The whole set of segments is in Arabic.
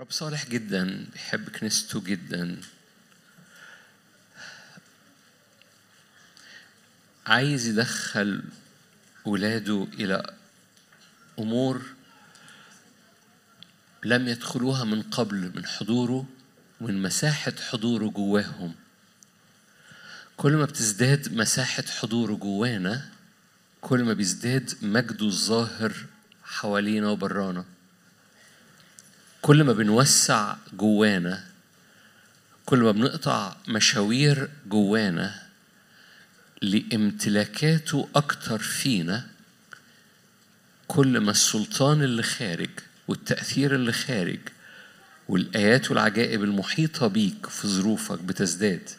رب صالح جدا بيحب كنيسته جدا عايز يدخل ولاده إلى أمور لم يدخلوها من قبل من حضوره ومن مساحة حضوره جواهم كل ما بتزداد مساحة حضوره جوانا كل ما بيزداد مجده الظاهر حوالينا وبرانا كل ما بنوسع جوانا كل ما بنقطع مشاوير جوانا لامتلاكاته أكتر فينا كل ما السلطان اللي خارج والتأثير اللي خارج والآيات والعجائب المحيطة بيك في ظروفك بتزداد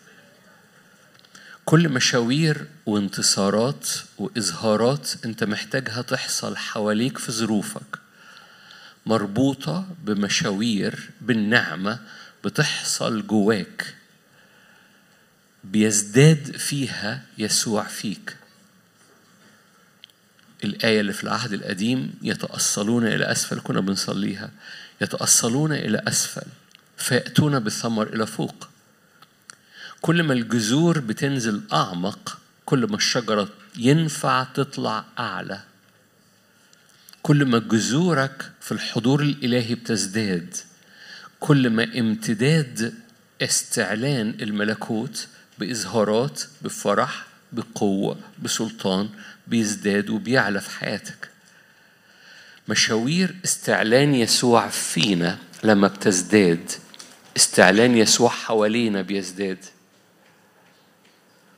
كل مشاوير وانتصارات وإظهارات أنت محتاجها تحصل حواليك في ظروفك مربوطة بمشاوير بالنعمة بتحصل جواك بيزداد فيها يسوع فيك الآية اللي في العهد القديم يتأصلون إلى أسفل كنا بنصليها يتأصلون إلى أسفل فيأتون بالثمر إلى فوق كل ما الجذور بتنزل أعمق كل ما الشجرة ينفع تطلع أعلى كل ما جذورك في الحضور الإلهي بتزداد كل ما امتداد استعلان الملكوت بإظهارات بفرح بقوة بسلطان بيزداد وبيعلى في حياتك مشاوير استعلان يسوع فينا لما بتزداد استعلان يسوع حوالينا بيزداد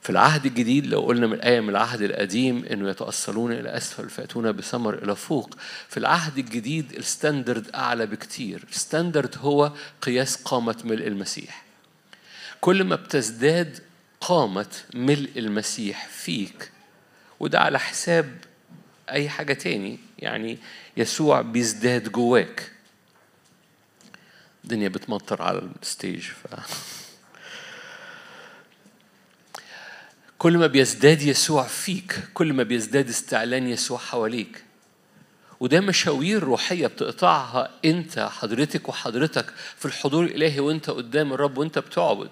في العهد الجديد لو قلنا من الآية من العهد القديم إنه يتأصلون إلى أسفل فيأتون بثمر إلى فوق في العهد الجديد الستاندرد أعلى بكتير الستاندرد هو قياس قامة ملء المسيح كل ما بتزداد قامة ملء المسيح فيك وده على حساب أي حاجة تاني يعني يسوع بيزداد جواك الدنيا بتمطر على الستيج ف... كل ما بيزداد يسوع فيك كل ما بيزداد استعلان يسوع حواليك وده مشاوير روحيه بتقطعها انت حضرتك وحضرتك في الحضور الالهي وانت قدام الرب وانت بتعبد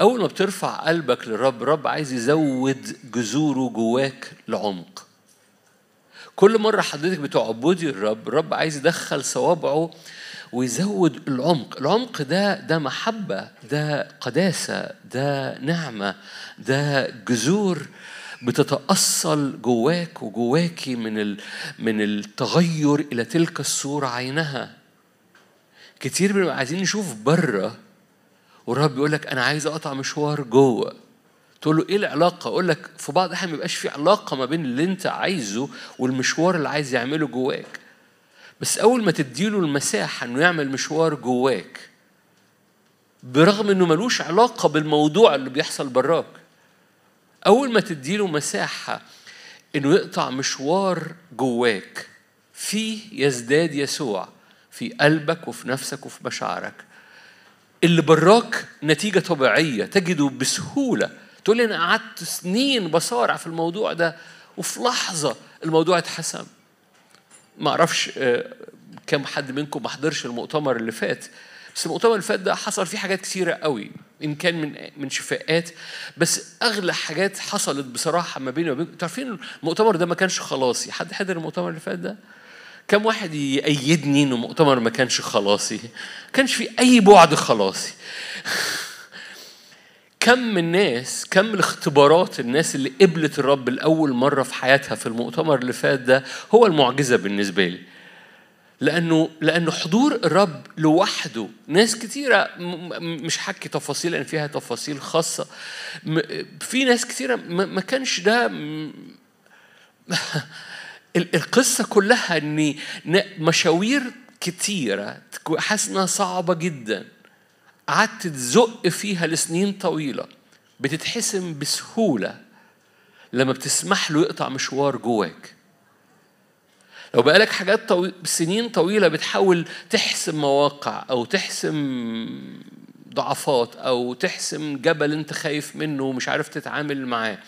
اول ما بترفع قلبك للرب الرب عايز يزود جذوره جواك لعمق كل مرة حضرتك بتعبدي الرب الرب عايز يدخل صوابعه ويزود العمق العمق ده ده محبة ده قداسة ده نعمة ده جذور بتتأصل جواك وجواكي من ال... من التغير إلى تلك الصورة عينها كتير بنبقى عايزين نشوف بره والرب يقول لك أنا عايز أقطع مشوار جوه تقول له ايه العلاقه اقول لك في بعض الاحيان ما بيبقاش في علاقه ما بين اللي انت عايزه والمشوار اللي عايز يعمله جواك بس اول ما تديله المساحه انه يعمل مشوار جواك برغم انه ملوش علاقه بالموضوع اللي بيحصل براك اول ما تديله مساحه انه يقطع مشوار جواك فيه يزداد يسوع في قلبك وفي نفسك وفي مشاعرك اللي براك نتيجه طبيعيه تجده بسهوله تقول لي أنا قعدت سنين بصارع في الموضوع ده وفي لحظة الموضوع اتحسم ما أعرفش آه، كم حد منكم ما حضرش المؤتمر اللي فات بس المؤتمر اللي فات ده حصل فيه حاجات كثيرة قوي إن كان من من شفاءات بس أغلى حاجات حصلت بصراحة ما بيني وبينكم عارفين المؤتمر ده ما كانش خلاصي حد حضر المؤتمر اللي فات ده؟ كم واحد يأيدني إنه المؤتمر ما كانش خلاصي؟ ما كانش فيه أي بعد خلاصي كم الناس كم الاختبارات الناس اللي قبلت الرب لأول مرة في حياتها في المؤتمر اللي فات ده هو المعجزة بالنسبة لي لأنه لأنه حضور الرب لوحده ناس كتيرة مش حكي تفاصيل لأن فيها تفاصيل خاصة في ناس كتيرة ما كانش ده القصة كلها إن مشاوير كتيرة حاسس إنها صعبة جداً قعدت تزق فيها لسنين طويلة بتتحسم بسهولة لما بتسمح له يقطع مشوار جواك لو بقالك حاجات طوي... سنين طويلة بتحاول تحسم مواقع أو تحسم ضعفات أو تحسم جبل أنت خايف منه ومش عارف تتعامل معاه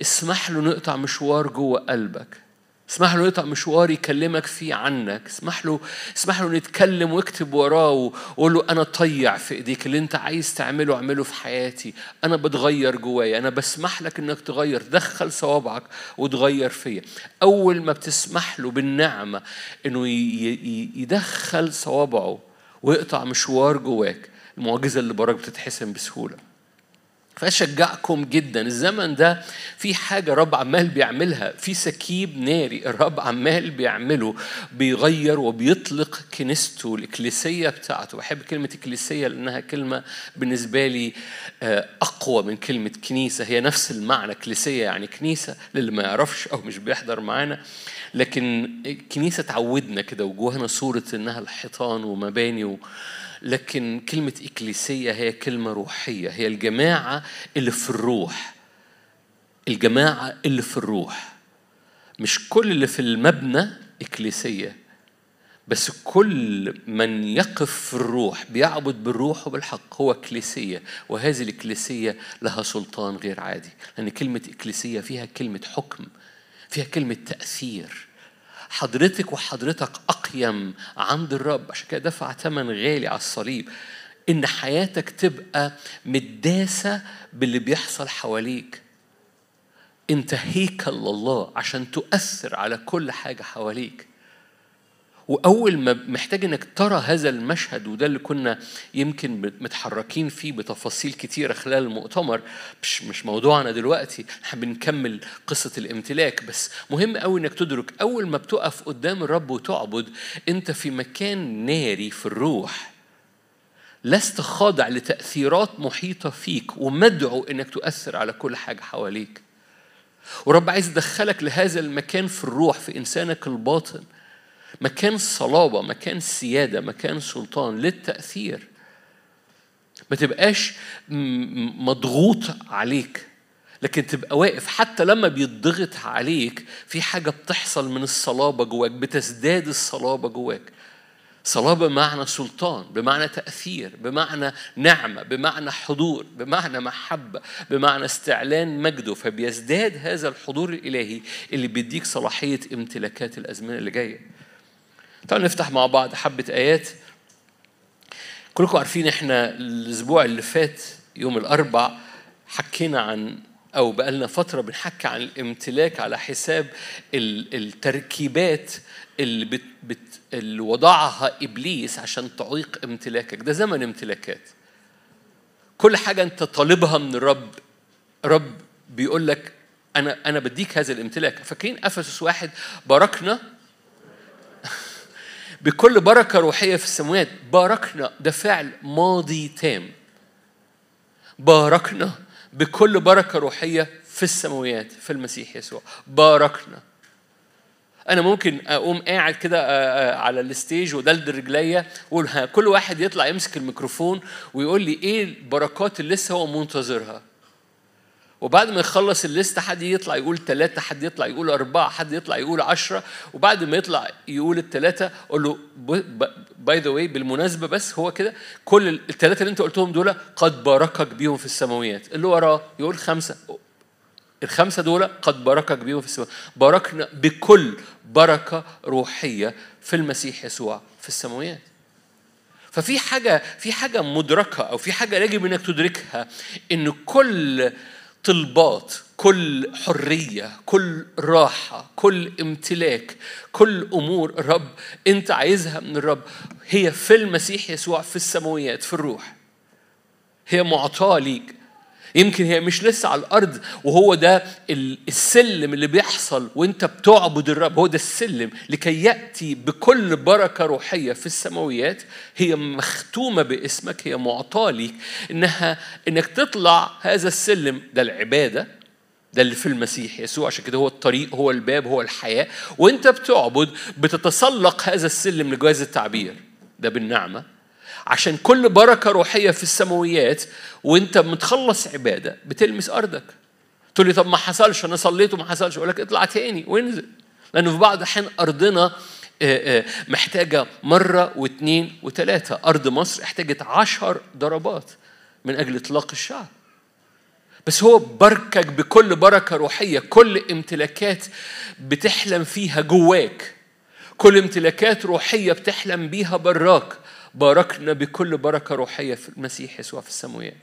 اسمح له نقطع مشوار جوه قلبك اسمح له يقطع مشوار يكلمك فيه عنك اسمح له اسمح له نتكلم واكتب وراه وقول له انا طيع في ايديك اللي انت عايز تعمله اعمله في حياتي انا بتغير جوايا انا بسمح لك انك تغير دخل صوابعك وتغير فيا اول ما بتسمح له بالنعمه انه يدخل صوابعه ويقطع مشوار جواك المعجزه اللي براك بتتحسن بسهوله فاشجعكم جدا الزمن ده في حاجه الرب عمال بيعملها في سكيب ناري الرب عمال بيعمله بيغير وبيطلق كنيسته الاكليسيه بتاعته بحب كلمه اكليسيه لانها كلمه بالنسبه لي آه، اقوى من كلمه كنيسه هي نفس المعنى كنيسيه يعني كنيسه للي ما يعرفش او مش بيحضر معانا لكن الكنيسه تعودنا كده وجوهنا صوره انها الحيطان ومباني و... لكن كلمة إكليسية هي كلمة روحية هي الجماعة اللي في الروح الجماعة اللي في الروح مش كل اللي في المبنى إكليسية بس كل من يقف في الروح بيعبد بالروح وبالحق هو كليسية وهذه الكليسية لها سلطان غير عادي لأن كلمة إكليسية فيها كلمة حكم فيها كلمة تأثير حضرتك وحضرتك أقيم عند الرب عشان كده دفع ثمن غالي على الصليب إن حياتك تبقى متداسة باللي بيحصل حواليك أنت هيكل الله عشان تؤثر على كل حاجة حواليك واول ما محتاج انك ترى هذا المشهد وده اللي كنا يمكن متحركين فيه بتفاصيل كتيره خلال المؤتمر مش مش موضوعنا دلوقتي احنا بنكمل قصه الامتلاك بس مهم قوي انك تدرك اول ما بتقف قدام الرب وتعبد انت في مكان ناري في الروح لست خاضع لتاثيرات محيطه فيك ومدعو انك تؤثر على كل حاجه حواليك ورب عايز يدخلك لهذا المكان في الروح في انسانك الباطن مكان صلابة مكان سيادة مكان سلطان للتأثير ما تبقاش مضغوط عليك لكن تبقى واقف حتى لما بيضغط عليك في حاجة بتحصل من الصلابة جواك بتزداد الصلابة جواك صلابة بمعنى سلطان بمعنى تأثير بمعنى نعمة بمعنى حضور بمعنى محبة بمعنى استعلان مجده فبيزداد هذا الحضور الإلهي اللي بيديك صلاحية امتلاكات الأزمنة اللي جاية تعالوا نفتح مع بعض حبة آيات كلكم عارفين احنا الأسبوع اللي فات يوم الأربع حكينا عن أو بقالنا فترة بنحكي عن الامتلاك على حساب التركيبات اللي, بت بت اللي وضعها إبليس عشان تعيق امتلاكك ده زمن امتلاكات كل حاجة أنت طالبها من الرب رب بيقول لك أنا أنا بديك هذا الامتلاك فاكرين أفسس واحد باركنا بكل بركة روحية في السماوات باركنا ده فعل ماضي تام باركنا بكل بركة روحية في السماوات في المسيح يسوع باركنا انا ممكن اقوم قاعد كده على الستيج ودلد رجليا واقول كل واحد يطلع يمسك الميكروفون ويقول لي ايه البركات اللي لسه هو منتظرها وبعد ما يخلص الليست حد يطلع يقول ثلاثة حد يطلع يقول أربعة حد يطلع يقول عشرة وبعد ما يطلع يقول الثلاثة قول له باي ذا واي بالمناسبة بس هو كده كل الثلاثة اللي أنت قلتهم دول قد باركك بيهم في السماويات اللي وراه يقول خمسة الخمسة دول قد باركك بيهم في السماويات باركنا بكل بركة روحية في المسيح يسوع في السماويات ففي حاجة في حاجة مدركة أو في حاجة يجب إنك تدركها إن كل طلبات كل حرية كل راحة كل امتلاك كل أمور رب أنت عايزها من الرب هي في المسيح يسوع في السماويات في الروح هي معطاة ليك يمكن هي مش لسه على الارض وهو ده السلم اللي بيحصل وانت بتعبد الرب هو ده السلم لكي ياتي بكل بركه روحيه في السماويات هي مختومه باسمك هي معطاه ليك انها انك تطلع هذا السلم ده العباده ده اللي في المسيح يسوع عشان كده هو الطريق هو الباب هو الحياة وانت بتعبد بتتسلق هذا السلم لجواز التعبير ده بالنعمة عشان كل بركة روحية في السماويات وانت متخلص عبادة بتلمس أرضك تقول لي طب ما حصلش أنا صليت وما حصلش أقول لك اطلع تاني وانزل لأنه في بعض الأحيان أرضنا آه، آه، محتاجة مرة واثنين وثلاثة أرض مصر احتاجت عشر ضربات من أجل إطلاق الشعب بس هو بركك بكل بركة روحية كل امتلاكات بتحلم فيها جواك كل امتلاكات روحية بتحلم بيها براك باركنا بكل بركة روحية في المسيح يسوع في السماويات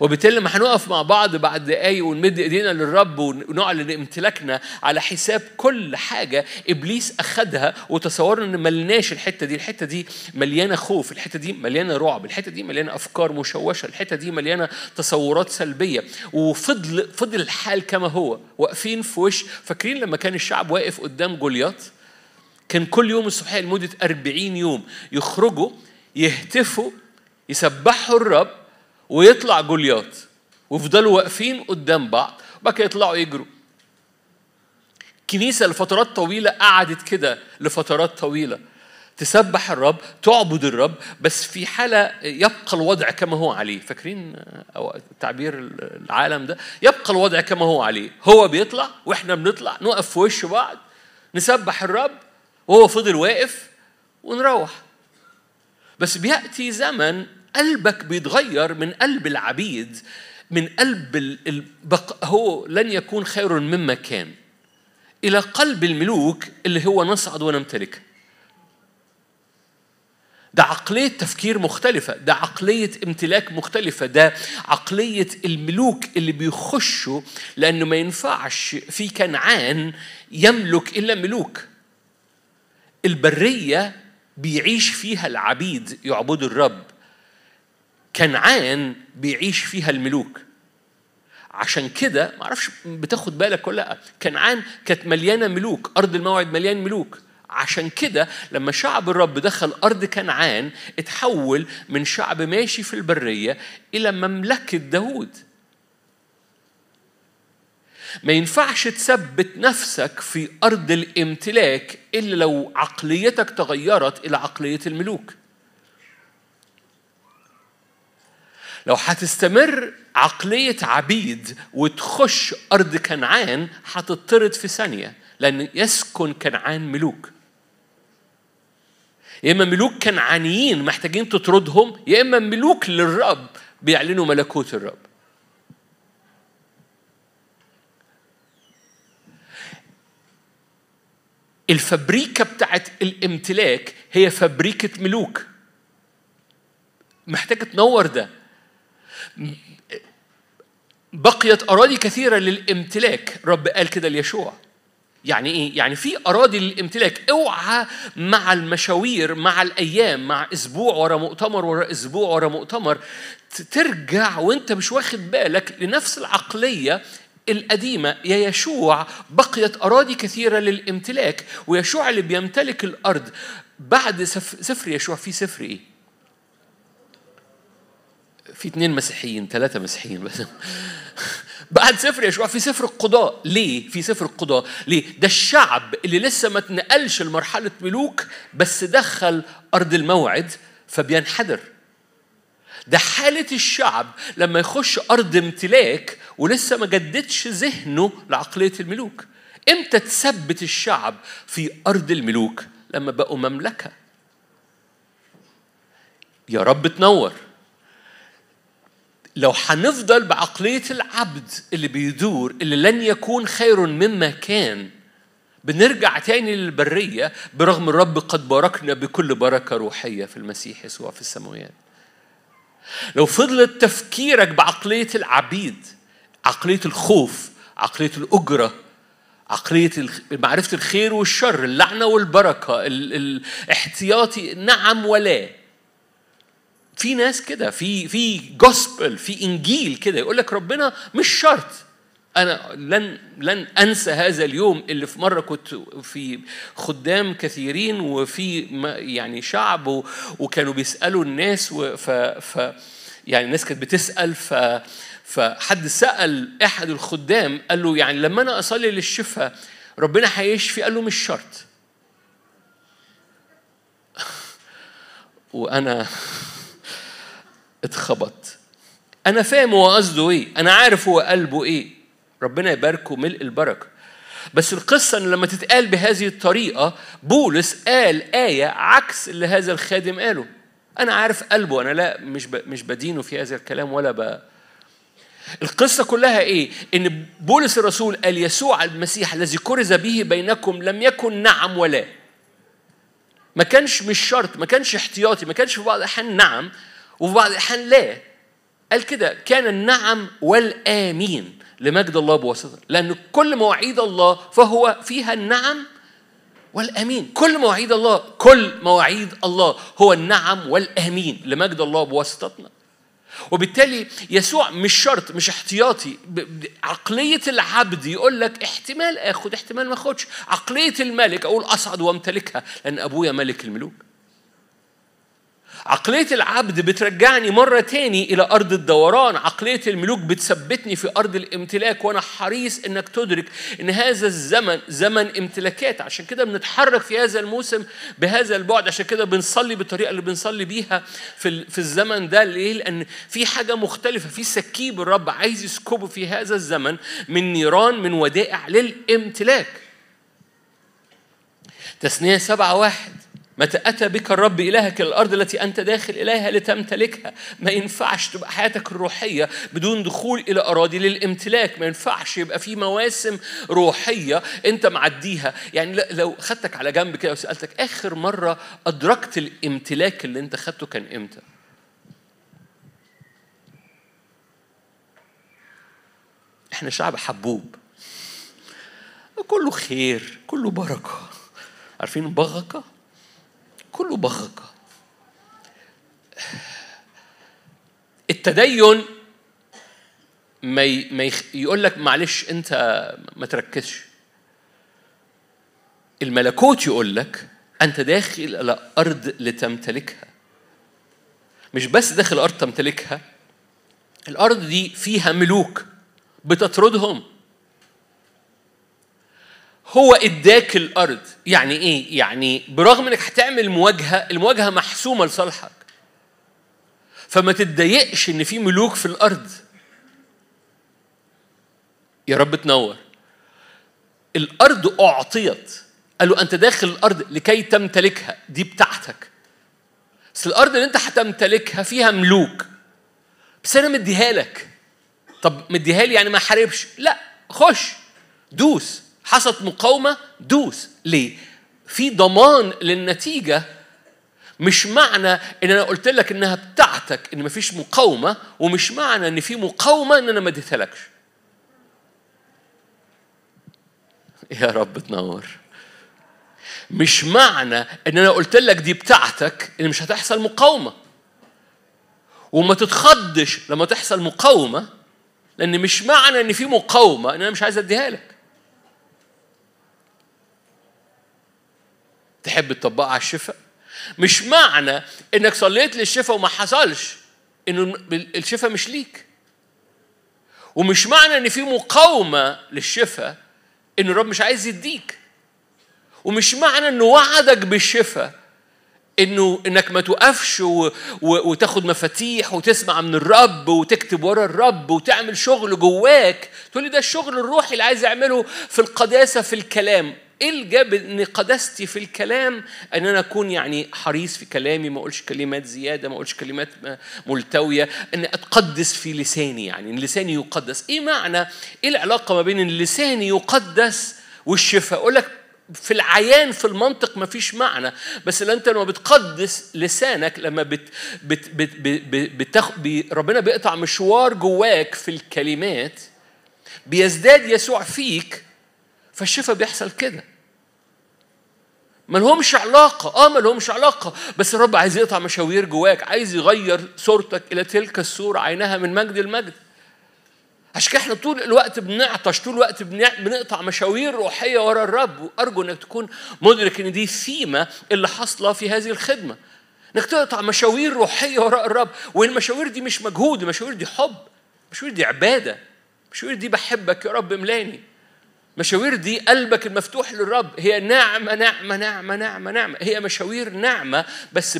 وبالتالي لما هنقف مع بعض بعد دقايق ونمد ايدينا للرب ونعلن امتلاكنا على حساب كل حاجه ابليس اخدها وتصورنا ان ملناش الحته دي، الحته دي مليانه خوف، الحته دي مليانه رعب، الحته دي مليانه افكار مشوشه، الحته دي مليانه تصورات سلبيه، وفضل فضل الحال كما هو، واقفين في وش فاكرين لما كان الشعب واقف قدام جولياط؟ كان كل يوم الصبح لمدة أربعين يوم يخرجوا يهتفوا يسبحوا الرب ويطلع جوليات ويفضلوا واقفين قدام بعض وبعد كده يطلعوا يجروا الكنيسة لفترات طويلة قعدت كده لفترات طويلة تسبح الرب تعبد الرب بس في حالة يبقى الوضع كما هو عليه فاكرين أو تعبير العالم ده يبقى الوضع كما هو عليه هو بيطلع وإحنا بنطلع نقف في وش بعض نسبح الرب وهو فضل واقف ونروح بس بياتي زمن قلبك بيتغير من قلب العبيد من قلب البق... هو لن يكون خير مما كان الى قلب الملوك اللي هو نصعد ونمتلك ده عقلية تفكير مختلفة ده عقلية امتلاك مختلفة ده عقلية الملوك اللي بيخشوا لأنه ما ينفعش في كنعان يملك إلا ملوك البرية بيعيش فيها العبيد يعبدوا الرب كنعان بيعيش فيها الملوك عشان كده ما اعرفش بتاخد بالك ولا لا كنعان كانت مليانه ملوك ارض الموعد مليان ملوك عشان كده لما شعب الرب دخل ارض كنعان اتحول من شعب ماشي في البريه الى مملكه داوود ما ينفعش تثبت نفسك في أرض الامتلاك إلا لو عقليتك تغيرت إلى عقلية الملوك لو هتستمر عقلية عبيد وتخش أرض كنعان هتطرد في ثانية لأن يسكن كنعان ملوك يا إما ملوك كنعانيين محتاجين تطردهم يا إما ملوك للرب بيعلنوا ملكوت الرب الفبريكة بتاعت الامتلاك هي فبريكة ملوك محتاج تنور ده بقيت أراضي كثيرة للامتلاك رب قال كده ليشوع يعني ايه؟ يعني في اراضي للامتلاك اوعى مع المشاوير مع الايام مع اسبوع ورا مؤتمر ورا اسبوع ورا مؤتمر ترجع وانت مش واخد بالك لنفس العقليه القديمة يا يشوع بقيت أراضي كثيرة للامتلاك ويشوع اللي بيمتلك الأرض بعد سفر يشوع في سفر إيه؟ في اتنين مسيحيين ثلاثة مسيحيين بس بعد سفر يشوع في سفر القضاء ليه في سفر القضاء ليه ده الشعب اللي لسه ما اتنقلش لمرحلة ملوك بس دخل أرض الموعد فبينحدر ده حالة الشعب لما يخش أرض امتلاك ولسه ما جددش ذهنه لعقلية الملوك امتى تثبت الشعب في أرض الملوك لما بقوا مملكة يا رب تنور لو هنفضل بعقلية العبد اللي بيدور اللي لن يكون خير مما كان بنرجع تاني للبرية برغم الرب قد باركنا بكل بركة روحية في المسيح يسوع في السماويات لو فضلت تفكيرك بعقلية العبيد عقلية الخوف عقلية الأجرة عقلية معرفة الخير والشر اللعنة والبركة الاحتياطي نعم ولا في ناس كده في في جوسبل في انجيل كده يقول لك ربنا مش شرط أنا لن لن أنسى هذا اليوم اللي في مرة كنت في خدام كثيرين وفي يعني شعب وكانوا بيسألوا الناس ف ف يعني الناس كانت بتسأل ف فحد سأل أحد الخدام قال له يعني لما أنا أصلي للشفاء ربنا هيشفي قال له مش شرط وأنا اتخبط أنا فاهم هو قصده إيه أنا عارف هو قلبه إيه ربنا يباركه ملء البركه بس القصة أن لما تتقال بهذه الطريقة بولس قال آية عكس اللي هذا الخادم قاله أنا عارف قلبه أنا لا مش مش بدينه في هذا الكلام ولا ب... القصة كلها إيه؟ إن بولس الرسول قال يسوع المسيح الذي كرز به بينكم لم يكن نعم ولا ما كانش مش شرط ما كانش احتياطي ما كانش في بعض الأحيان نعم وفي بعض الأحيان لا قال كده كان النعم والآمين لمجد الله بواسطة لأن كل مواعيد الله فهو فيها النعم والامين كل مواعيد الله كل مواعيد الله هو النعم والامين لمجد الله بواسطتنا وبالتالي يسوع مش شرط مش احتياطي عقلية العبد يقول لك احتمال اخد احتمال ما اخدش عقلية الملك اقول اصعد وامتلكها لان ابويا ملك الملوك عقلية العبد بترجعني مرة تاني إلى أرض الدوران عقلية الملوك بتثبتني في أرض الامتلاك وأنا حريص أنك تدرك أن هذا الزمن زمن امتلاكات عشان كده بنتحرك في هذا الموسم بهذا البعد عشان كده بنصلي بالطريقة اللي بنصلي بيها في, في الزمن ده ليه؟ لأن في حاجة مختلفة في سكيب الرب عايز يسكبه في هذا الزمن من نيران من ودائع للامتلاك تثنية سبعة واحد متى أتى بك الرب إلهك إلى الأرض التي أنت داخل إليها لتمتلكها ما ينفعش تبقى حياتك الروحية بدون دخول إلى أراضي للامتلاك ما ينفعش يبقى في مواسم روحية أنت معديها يعني لو خدتك على جنب كده وسألتك آخر مرة أدركت الامتلاك اللي أنت خدته كان إمتى احنا شعب حبوب كله خير كله بركة عارفين بغكة كله بغاقة التدين ما يقول لك معلش انت ما تركزش الملكوت يقول لك انت داخل الى ارض لتمتلكها مش بس داخل ارض تمتلكها الارض دي فيها ملوك بتطردهم هو اداك الارض يعني ايه يعني برغم انك هتعمل مواجهه المواجهه محسومه لصالحك فما تتضايقش ان في ملوك في الارض يا رب تنور الارض اعطيت قال له انت داخل الارض لكي تمتلكها دي بتاعتك بس الارض اللي انت هتمتلكها فيها ملوك بس انا مديها لك طب مديها لي يعني ما حاربش لا خش دوس حصلت مقاومة دوس ليه؟ في ضمان للنتيجة مش معنى ان انا قلت لك انها بتاعتك ان مفيش مقاومه ومش معنى ان في مقاومه ان انا ما اديتهالكش. يا رب تنور. مش معنى ان انا قلت لك دي بتاعتك ان مش هتحصل مقاومه. وما تتخضش لما تحصل مقاومه لان مش معنى ان في مقاومه ان انا مش عايز اديها لك. تحب تطبقها على الشفاء مش معنى انك صليت للشفاء وما حصلش انه الشفاء مش ليك ومش معنى ان في مقاومه للشفاء ان الرب مش عايز يديك ومش معنى انه وعدك بالشفاء انه انك ما توقفش وتاخد مفاتيح وتسمع من الرب وتكتب ورا الرب وتعمل شغل جواك تقول لي ده الشغل الروحي اللي عايز اعمله في القداسه في الكلام ايه اللي جاب ان قداستي في الكلام ان انا اكون يعني حريص في كلامي ما اقولش كلمات زياده ما اقولش كلمات ملتويه ان اتقدس في لساني يعني ان لساني يقدس ايه معنى ايه العلاقه ما بين ان لساني يقدس والشفاء اقول لك في العيان في المنطق ما فيش معنى بس لو انت لما بتقدس لسانك لما بت بت بت بت بت بت ربنا بيقطع مشوار جواك في الكلمات بيزداد يسوع فيك فالشفاء بيحصل كده ما لهمش علاقة اه ما لهمش علاقة بس الرب عايز يقطع مشاوير جواك عايز يغير صورتك إلى تلك الصورة عينها من مجد لمجد عشان كده احنا طول الوقت بنعطش طول الوقت بنقطع مشاوير روحية ورا الرب وأرجو إنك تكون مدرك إن دي ثيمة اللي حاصلة في هذه الخدمة إنك تقطع مشاوير روحية وراء الرب والمشاوير دي مش مجهود المشاوير دي حب المشاوير دي عبادة المشاوير دي بحبك يا رب ملاني مشاوير دي قلبك المفتوح للرب هي نعمة نعمة نعمة نعمة نعمة هي مشاوير نعمة بس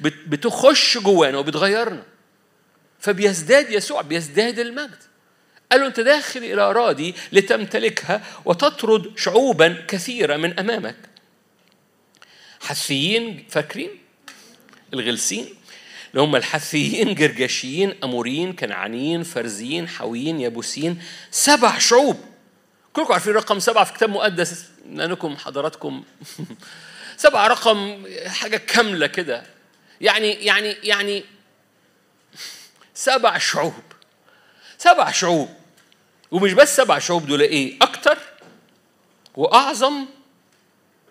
بتخش جوانا وبتغيرنا فبيزداد يسوع بيزداد المجد قال له أنت داخل إلى أراضي لتمتلكها وتطرد شعوبا كثيرة من أمامك حثيين فاكرين الغلسين اللي هم الحثيين جرجاشيين أموريين كنعانيين فرزيين حويين يابوسين سبع شعوب كلكم عارفين رقم سبعة في كتاب مقدس لأنكم حضراتكم سبعة رقم حاجة كاملة كده يعني يعني يعني سبع شعوب سبع شعوب ومش بس سبع شعوب دول ايه اكتر واعظم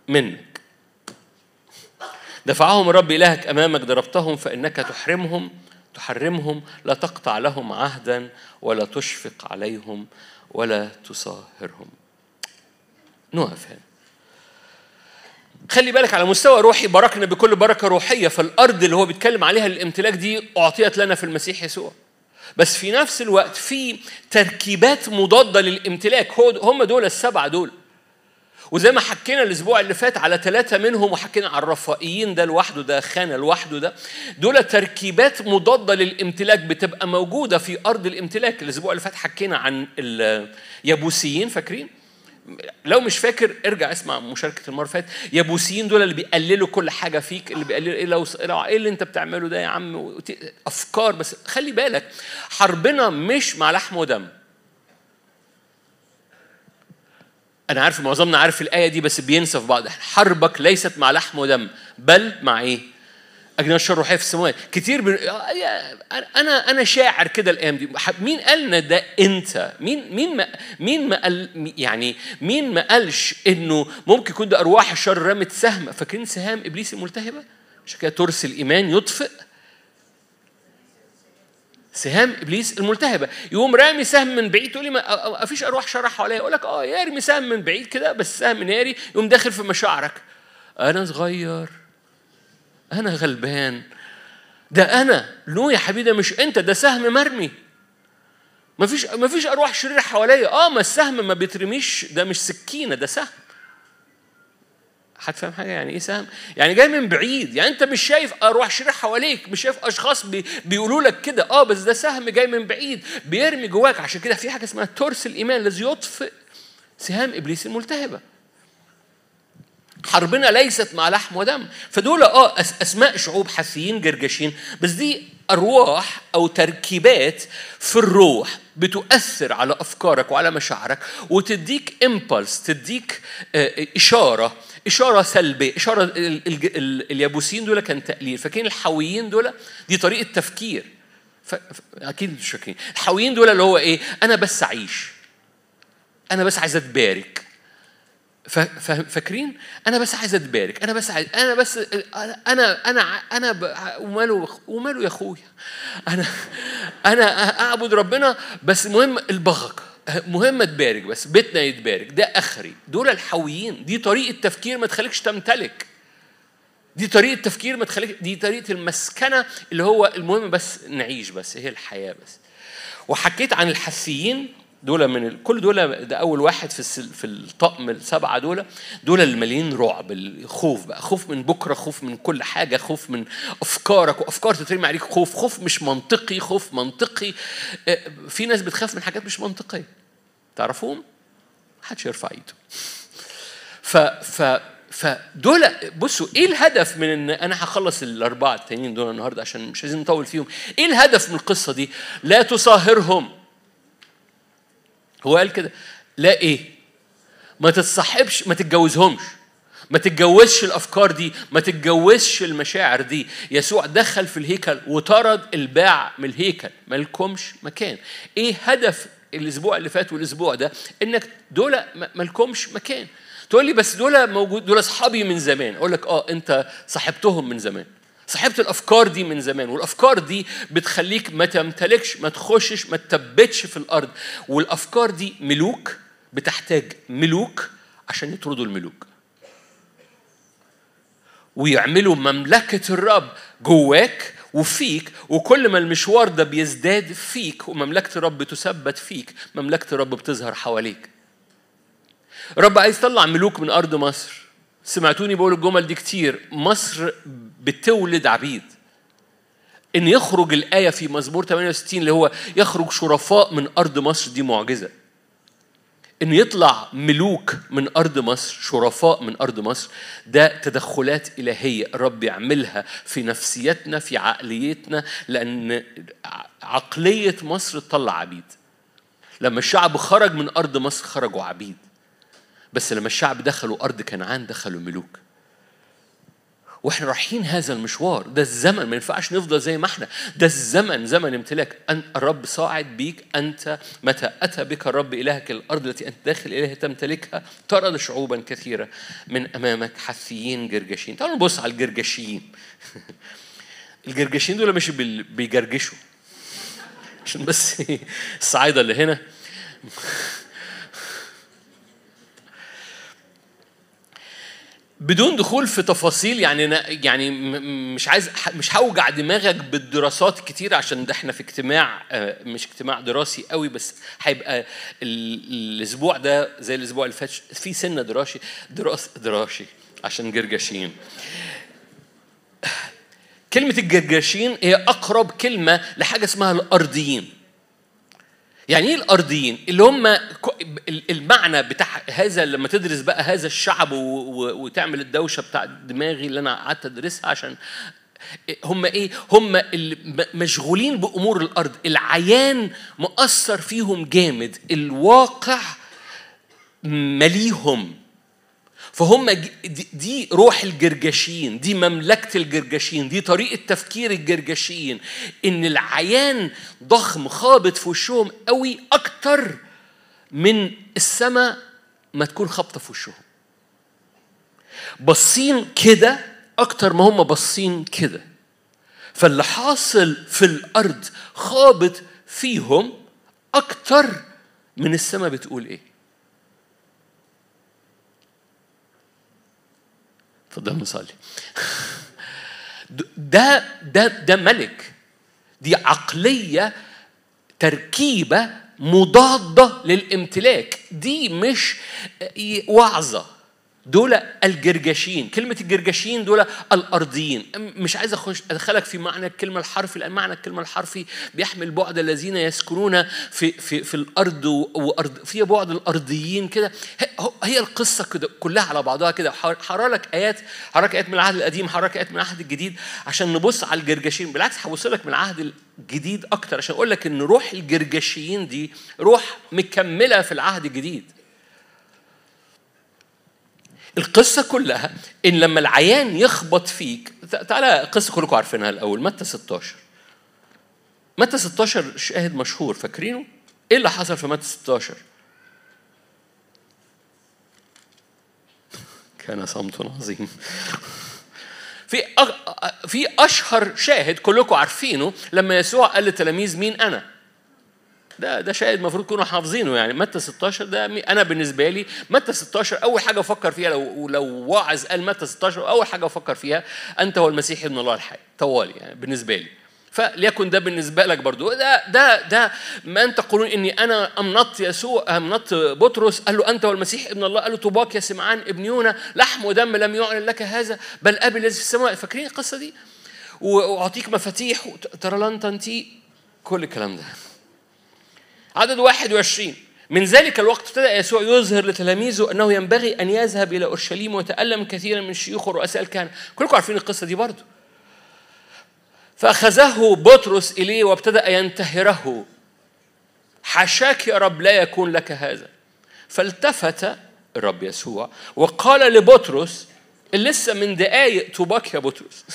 منك دفعهم الرب الهك امامك ضربتهم فانك تحرمهم تحرمهم لا تقطع لهم عهدا ولا تشفق عليهم ولا تصاهرهم نقف هنا خلي بالك على مستوى روحي باركنا بكل بركة روحية فالأرض اللي هو بيتكلم عليها الامتلاك دي أعطيت لنا في المسيح يسوع بس في نفس الوقت في تركيبات مضادة للامتلاك هم دول السبعة دول وزي ما حكينا الاسبوع اللي فات على ثلاثه منهم وحكينا على الرفائيين ده لوحده ده خانه لوحده ده دول تركيبات مضاده للامتلاك بتبقى موجوده في ارض الامتلاك الاسبوع اللي فات حكينا عن اليابوسيين فاكرين لو مش فاكر ارجع اسمع مشاركه المره فات يابوسيين دول اللي بيقللوا كل حاجه فيك اللي بيقللوا ايه لو ايه اللي انت بتعمله ده يا عم افكار بس خلي بالك حربنا مش مع لحم ودم أنا عارف معظمنا عارف الآية دي بس بينسى في بعض حربك ليست مع لحم ودم بل مع إيه؟ أجنحة الشر في السماوات كتير بن... آه، أنا أنا شاعر كده الأيام دي مين قال لنا ده أنت؟ مين مين ما مين ما قال يعني مين ما قالش إنه ممكن يكون ده أرواح الشر رمت سهم فاكرين سهام إبليس الملتهبة؟ عشان كده ترس الإيمان يطفئ سهام ابليس الملتهبه يقوم رامي سهم من بعيد تقول لي ما فيش ارواح شر حواليا اقول لك اه يرمي سهم من بعيد كده بس سهم ناري يقوم داخل في مشاعرك انا صغير انا غلبان ده انا نو يا حبيبي ده مش انت ده سهم مرمي ما فيش ما فيش ارواح شريره حواليا اه ما السهم ما بيترميش ده مش سكينه ده سهم هتفهم حاجه يعني ايه سهم؟ يعني جاي من بعيد يعني انت مش شايف ارواح شرير حواليك مش شايف اشخاص بي بيقولوا لك كده اه بس ده سهم جاي من بعيد بيرمي جواك عشان كده في حاجه اسمها ترس الايمان الذي يطفئ سهام ابليس الملتهبه حربنا ليست مع لحم ودم فدول اه اسماء شعوب حثيين جرجشين بس دي ارواح او تركيبات في الروح بتؤثر على افكارك وعلى مشاعرك وتديك امبلس تديك آه، اشاره اشاره سلبيه اشاره اليابوسيين دول كان تقليل فاكرين الحويين دول دي طريقه تفكير ف... اكيد مش فاكرين الحويين دول اللي هو ايه انا بس اعيش انا بس عايز اتبارك ف... فاكرين انا بس عايز اتبارك انا بس عايز انا بس انا انا انا ب... وماله وماله يا اخويا انا انا اعبد ربنا بس المهم البغكه مهمة تبارك بس بيتنا يتبارك ده آخري دول الحويين دي طريقة تفكير ما تخليكش تمتلك دي طريقة تفكير ما تخليك دي طريقة المسكنة اللي هو المهم بس نعيش بس هي الحياة بس وحكيت عن الحسيين دول من ال... كل دول ده اول واحد في السل... في الطقم السبعه دول دول اللي رعب الخوف بقى خوف من بكره خوف من كل حاجه خوف من افكارك وافكار تترمي عليك خوف خوف مش منطقي خوف منطقي آه، في ناس بتخاف من حاجات مش منطقيه تعرفوهم؟ محدش يرفع ايده. ف ف فدول بصوا ايه الهدف من ان انا هخلص الاربعه التانيين دول النهارده عشان مش عايزين نطول فيهم، ايه الهدف من القصه دي؟ لا تصاهرهم. هو قال كده لا ايه؟ ما تتصاحبش ما تتجوزهمش. ما تتجوزش الافكار دي ما تتجوزش المشاعر دي يسوع دخل في الهيكل وطرد الباع من الهيكل ما لكمش مكان ايه هدف الاسبوع اللي فات والاسبوع ده انك دول مالكمش مكان تقول لي بس دول موجود دول اصحابي من زمان اقول لك اه انت صاحبتهم من زمان صاحبت الافكار دي من زمان والافكار دي بتخليك ما تمتلكش ما تخشش ما تثبتش في الارض والافكار دي ملوك بتحتاج ملوك عشان يطردوا الملوك ويعملوا مملكه الرب جواك وفيك وكل ما المشوار ده بيزداد فيك ومملكة الرب تثبت فيك مملكة الرب بتظهر حواليك رب عايز يطلع ملوك من أرض مصر سمعتوني بقول الجمل دي كتير مصر بتولد عبيد ان يخرج الايه في مزمور 68 اللي هو يخرج شرفاء من ارض مصر دي معجزه انه يطلع ملوك من ارض مصر شرفاء من ارض مصر ده تدخلات الهيه الرب يعملها في نفسيتنا في عقليتنا لان عقليه مصر تطلع عبيد لما الشعب خرج من ارض مصر خرجوا عبيد بس لما الشعب دخلوا ارض كنعان دخلوا ملوك واحنا رايحين هذا المشوار ده الزمن ما ينفعش نفضل زي ما احنا ده الزمن زمن امتلاك أن الرب صاعد بيك أنت متى أتى بك الرب إلهك الأرض التي أنت داخل إليها تمتلكها ترى شعوبا كثيرة من أمامك حثيين جرجشين تعالوا نبص على الجرجشين الجرجشين دول مش بيجرجشوا عشان بس إيه؟ الصعايدة اللي هنا بدون دخول في تفاصيل يعني أنا يعني مش عايز مش هوجع دماغك بالدراسات كتير عشان ده احنا في اجتماع آه، مش اجتماع دراسي قوي بس هيبقى الاسبوع ده زي الاسبوع اللي فات في سنه دراسي دراس دراسي عشان جرجاشين كلمة الجرجاشين هي أقرب كلمة لحاجة اسمها الأرضيين يعني ايه الارضيين اللي هم المعنى بتاع هذا لما تدرس بقى هذا الشعب وتعمل الدوشه بتاع دماغي اللي انا قعدت ادرسها عشان هم ايه هم مشغولين بامور الارض العيان مؤثر فيهم جامد الواقع مليهم فهم دي روح الجرجشين دي مملكة الجرجشين دي طريقة تفكير الجرجشين إن العيان ضخم خابط في وشهم قوي أكتر من السماء ما تكون خابطة في وشهم باصين كده أكتر ما هم باصين كده فاللي حاصل في الأرض خابط فيهم أكتر من السماء بتقول إيه تفضل نصلي ده ده ده ملك دي عقلية تركيبة مضادة للامتلاك دي مش وعظة دول الجرجاشين كلمة الجرجاشين دول الأرضيين مش عايز أخش أدخلك في معنى الكلمة الحرفي لأن معنى الكلمة الحرفي بيحمل بعد الذين يسكنون في في في الأرض وأرض في بعد الأرضيين كده هي القصة كده كلها على بعضها كده حرالك آيات حرالك آيات من العهد القديم حرالك آيات من العهد الجديد عشان نبص على الجرجاشين بالعكس هبصلك من العهد الجديد أكتر عشان أقول لك إن روح الجرجاشيين دي روح مكملة في العهد الجديد القصة كلها إن لما العيان يخبط فيك تعالى قصة كلكم عارفينها الأول متى 16 متى 16 شاهد مشهور فاكرينه؟ إيه اللي حصل في متى 16؟ كان صمت عظيم في في اشهر شاهد كلكم عارفينه لما يسوع قال لتلاميذ مين انا ده ده شاهد المفروض تكونوا حافظينه يعني متى 16 ده انا بالنسبه لي متى 16 اول حاجه افكر فيها لو لو واعظ قال متى 16 اول حاجه افكر فيها انت هو المسيح ابن الله الحي طوالي يعني بالنسبه لي فليكن ده بالنسبه لك برضو ده ده ده ما انت تقولون اني انا امنط يسوع امنط بطرس قال له انت والمسيح ابن الله قال له طباك يا سمعان ابن يونا لحم ودم لم يعلن لك هذا بل ابي الذي في السماء فاكرين القصه دي واعطيك مفاتيح ترى لن تنتي كل الكلام ده عدد 21 من ذلك الوقت ابتدأ يسوع يظهر لتلاميذه أنه ينبغي أن يذهب إلى أورشليم ويتألم كثيرا من شيوخ ورؤساء الكهنة كلكم عارفين القصة دي برضه فأخذه بطرس إليه وابتدأ ينتهره حاشاك يا رب لا يكون لك هذا فالتفت الرب يسوع وقال لبطرس لسه من دقايق طوباك يا بطرس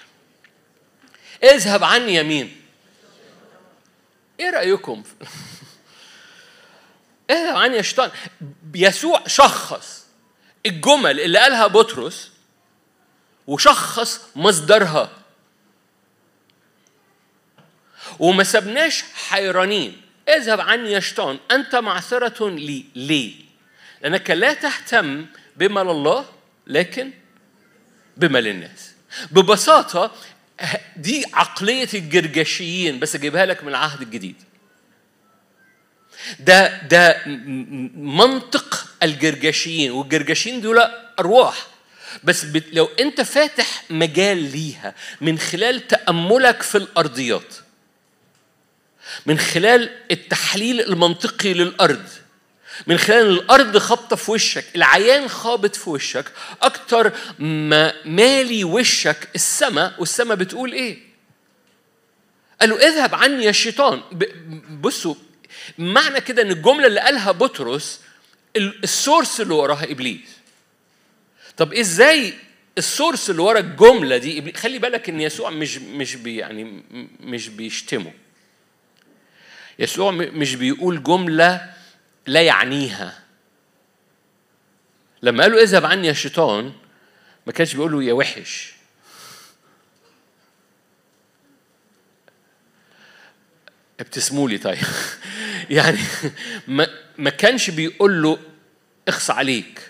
اذهب عني يمين ايه رايكم ايه عن يا شيطان يسوع شخص الجمل اللي قالها بطرس وشخص مصدرها وما سبناش حيرانين اذهب عن يا شيطان انت معثره لي ليه لانك لا تهتم بما لله لكن بما للناس ببساطه دي عقلية الجرجشيين بس أجيبها لك من العهد الجديد ده ده منطق الجرجشيين والجرجشيين دول أرواح بس لو أنت فاتح مجال ليها من خلال تأملك في الأرضيات من خلال التحليل المنطقي للأرض من خلال الارض خابطه في وشك العيان خابط في وشك اكتر ما مالي وشك السماء والسماء بتقول ايه قالوا اذهب عني يا شيطان بصوا معنى كده ان الجمله اللي قالها بطرس السورس اللي وراها ابليس طب ازاي السورس اللي ورا الجمله دي إبليس؟ خلي بالك ان يسوع مش مش بي يعني مش بيشتمه يسوع مش بيقول جمله لا يعنيها لما قالوا اذهب عني يا شيطان ما كانش بيقول له يا وحش ابتسموا لي طيب يعني ما ما كانش بيقول له اخص عليك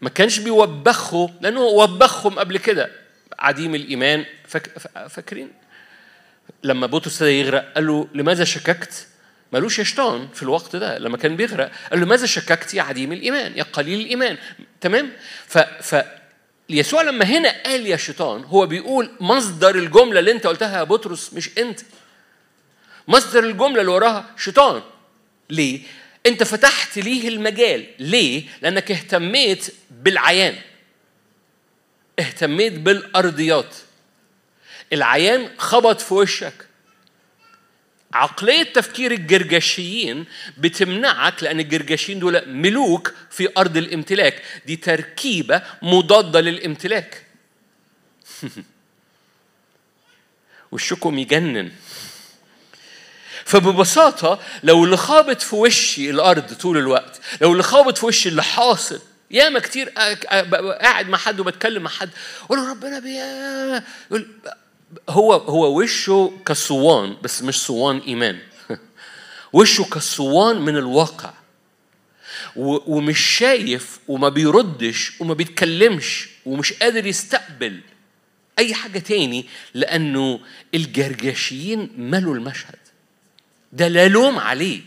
ما كانش بيوبخه لانه وبخهم قبل كده عديم الايمان فاكرين لما بطرس ابتدى يغرق قال له لماذا شككت مالوش يشتان في الوقت ده لما كان بيغرق قال له ماذا شككت يا عديم الايمان يا قليل الايمان تمام ف, ف يسوع لما هنا قال يا شيطان هو بيقول مصدر الجمله اللي انت قلتها يا بطرس مش انت مصدر الجمله اللي وراها شيطان ليه انت فتحت ليه المجال ليه لانك اهتميت بالعيان اهتميت بالارضيات العيان خبط في وشك عقلية تفكير الجرجشيين بتمنعك لأن الجرجشيين دول ملوك في أرض الامتلاك دي تركيبة مضادة للامتلاك وشكم يجنن فببساطة لو اللي خابط في وشي الأرض طول الوقت لو اللي خابط في وشي اللي حاصل ياما كتير قاعد مع حد وبتكلم مع حد اقول له ربنا بيا هو هو وشه كصوان بس مش صوان ايمان وشه كصوان من الواقع ومش شايف وما بيردش وما بيتكلمش ومش قادر يستقبل اي حاجه تاني لانه الجرجاشيين ملوا المشهد ده لا لوم عليه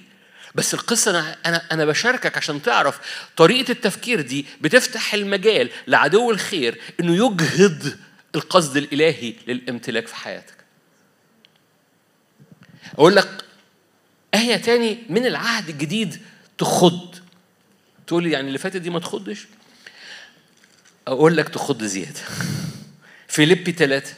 بس القصة أنا أنا أنا بشاركك عشان تعرف طريقة التفكير دي بتفتح المجال لعدو الخير إنه يجهض القصد الإلهي للامتلاك في حياتك أقول لك آية تاني من العهد الجديد تخض تقول لي يعني اللي فاتت دي ما تخضش أقول لك تخض زيادة فيليبي ثلاثه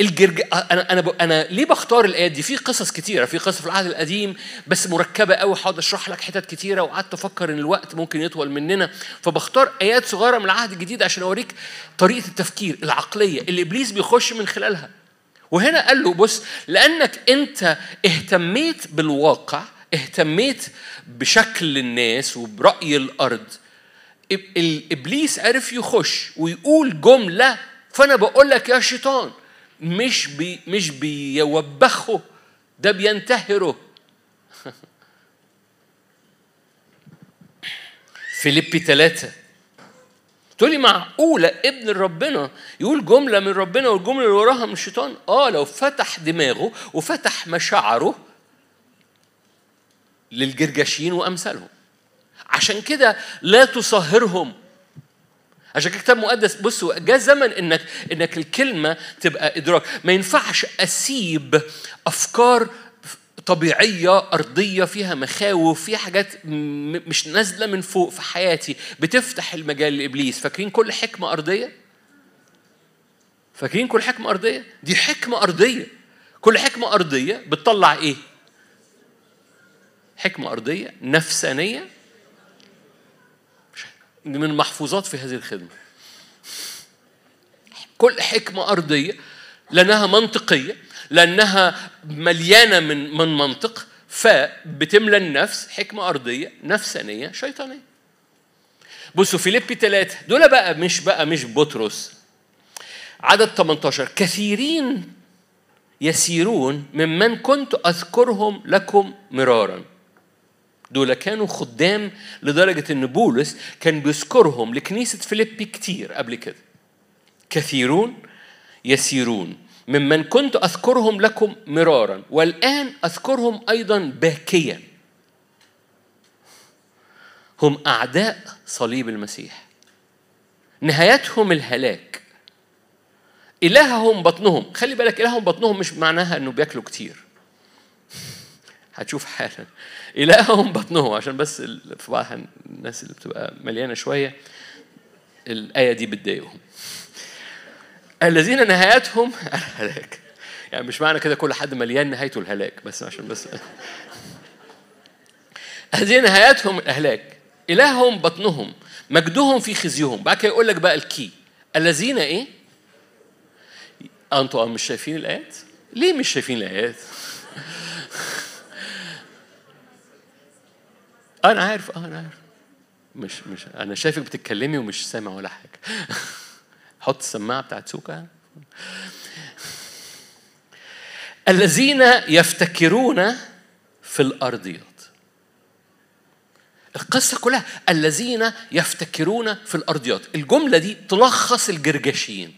الجرج... آه، انا انا ب... انا ليه بختار الايات دي؟ في قصص كتيره، في قصص في العهد القديم بس مركبه قوي هقعد اشرح لك حتت كتيره وقعدت افكر ان الوقت ممكن يطول مننا، فبختار ايات صغيره من العهد الجديد عشان اوريك طريقه التفكير العقليه اللي ابليس بيخش من خلالها. وهنا قال له بص لانك انت اهتميت بالواقع، اهتميت بشكل الناس وبراي الارض ابليس عرف يخش ويقول جمله فانا بقول لك يا شيطان مش بي مش بيوبخه ده بينتهره فيليبي ثلاثة تقول لي معقولة ابن ربنا يقول جملة من ربنا والجملة اللي وراها من الشيطان؟ آه لو فتح دماغه وفتح مشاعره للجرجاشين وأمثالهم عشان كده لا تصهرهم عشان كده كتاب مقدس بصوا جاء زمن انك انك الكلمه تبقى ادراك ما ينفعش اسيب افكار طبيعية أرضية فيها مخاوف فيها حاجات مش نازلة من فوق في حياتي بتفتح المجال لإبليس فاكرين كل حكمة أرضية؟ فاكرين كل حكمة أرضية؟ دي حكمة أرضية كل حكمة أرضية بتطلع إيه؟ حكمة أرضية نفسانية من محفوظات في هذه الخدمة كل حكمة أرضية لأنها منطقية لأنها مليانة من من منطق فبتملى النفس حكمة أرضية نفسانية شيطانية بصوا فيليبي ثلاثة دول بقى مش بقى مش بطرس عدد 18 كثيرين يسيرون ممن كنت أذكرهم لكم مرارا دول كانوا خدام لدرجة أن بولس كان بيذكرهم لكنيسة فيليبي كتير قبل كده كثيرون يسيرون ممن كنت أذكرهم لكم مرارا والآن أذكرهم أيضا باكيا هم أعداء صليب المسيح نهايتهم الهلاك إلههم بطنهم خلي بالك إلههم بطنهم مش معناها أنه بياكلوا كتير هتشوف حالا إلههم بطنهم عشان بس في بعض الناس اللي بتبقى مليانة شوية الآية دي بتضايقهم الذين نهايتهم الهلاك يعني مش معنى كده كل حد مليان نهايته الهلاك بس عشان بس هذه نهايتهم الهلاك إلههم بطنهم مجدهم في خزيهم بعد كده يقول لك بقى الكي الذين ايه انتوا آه مش شايفين الايات ليه مش شايفين الايات انا عارف اه انا عارف مش مش انا شايفك بتتكلمي ومش سامع ولا حاجه حط السماعه بتاعت سوكا الذين يفتكرون في الارضيات القصة كلها الذين يفتكرون في الأرضيات الجملة دي تلخص الجرجاشيين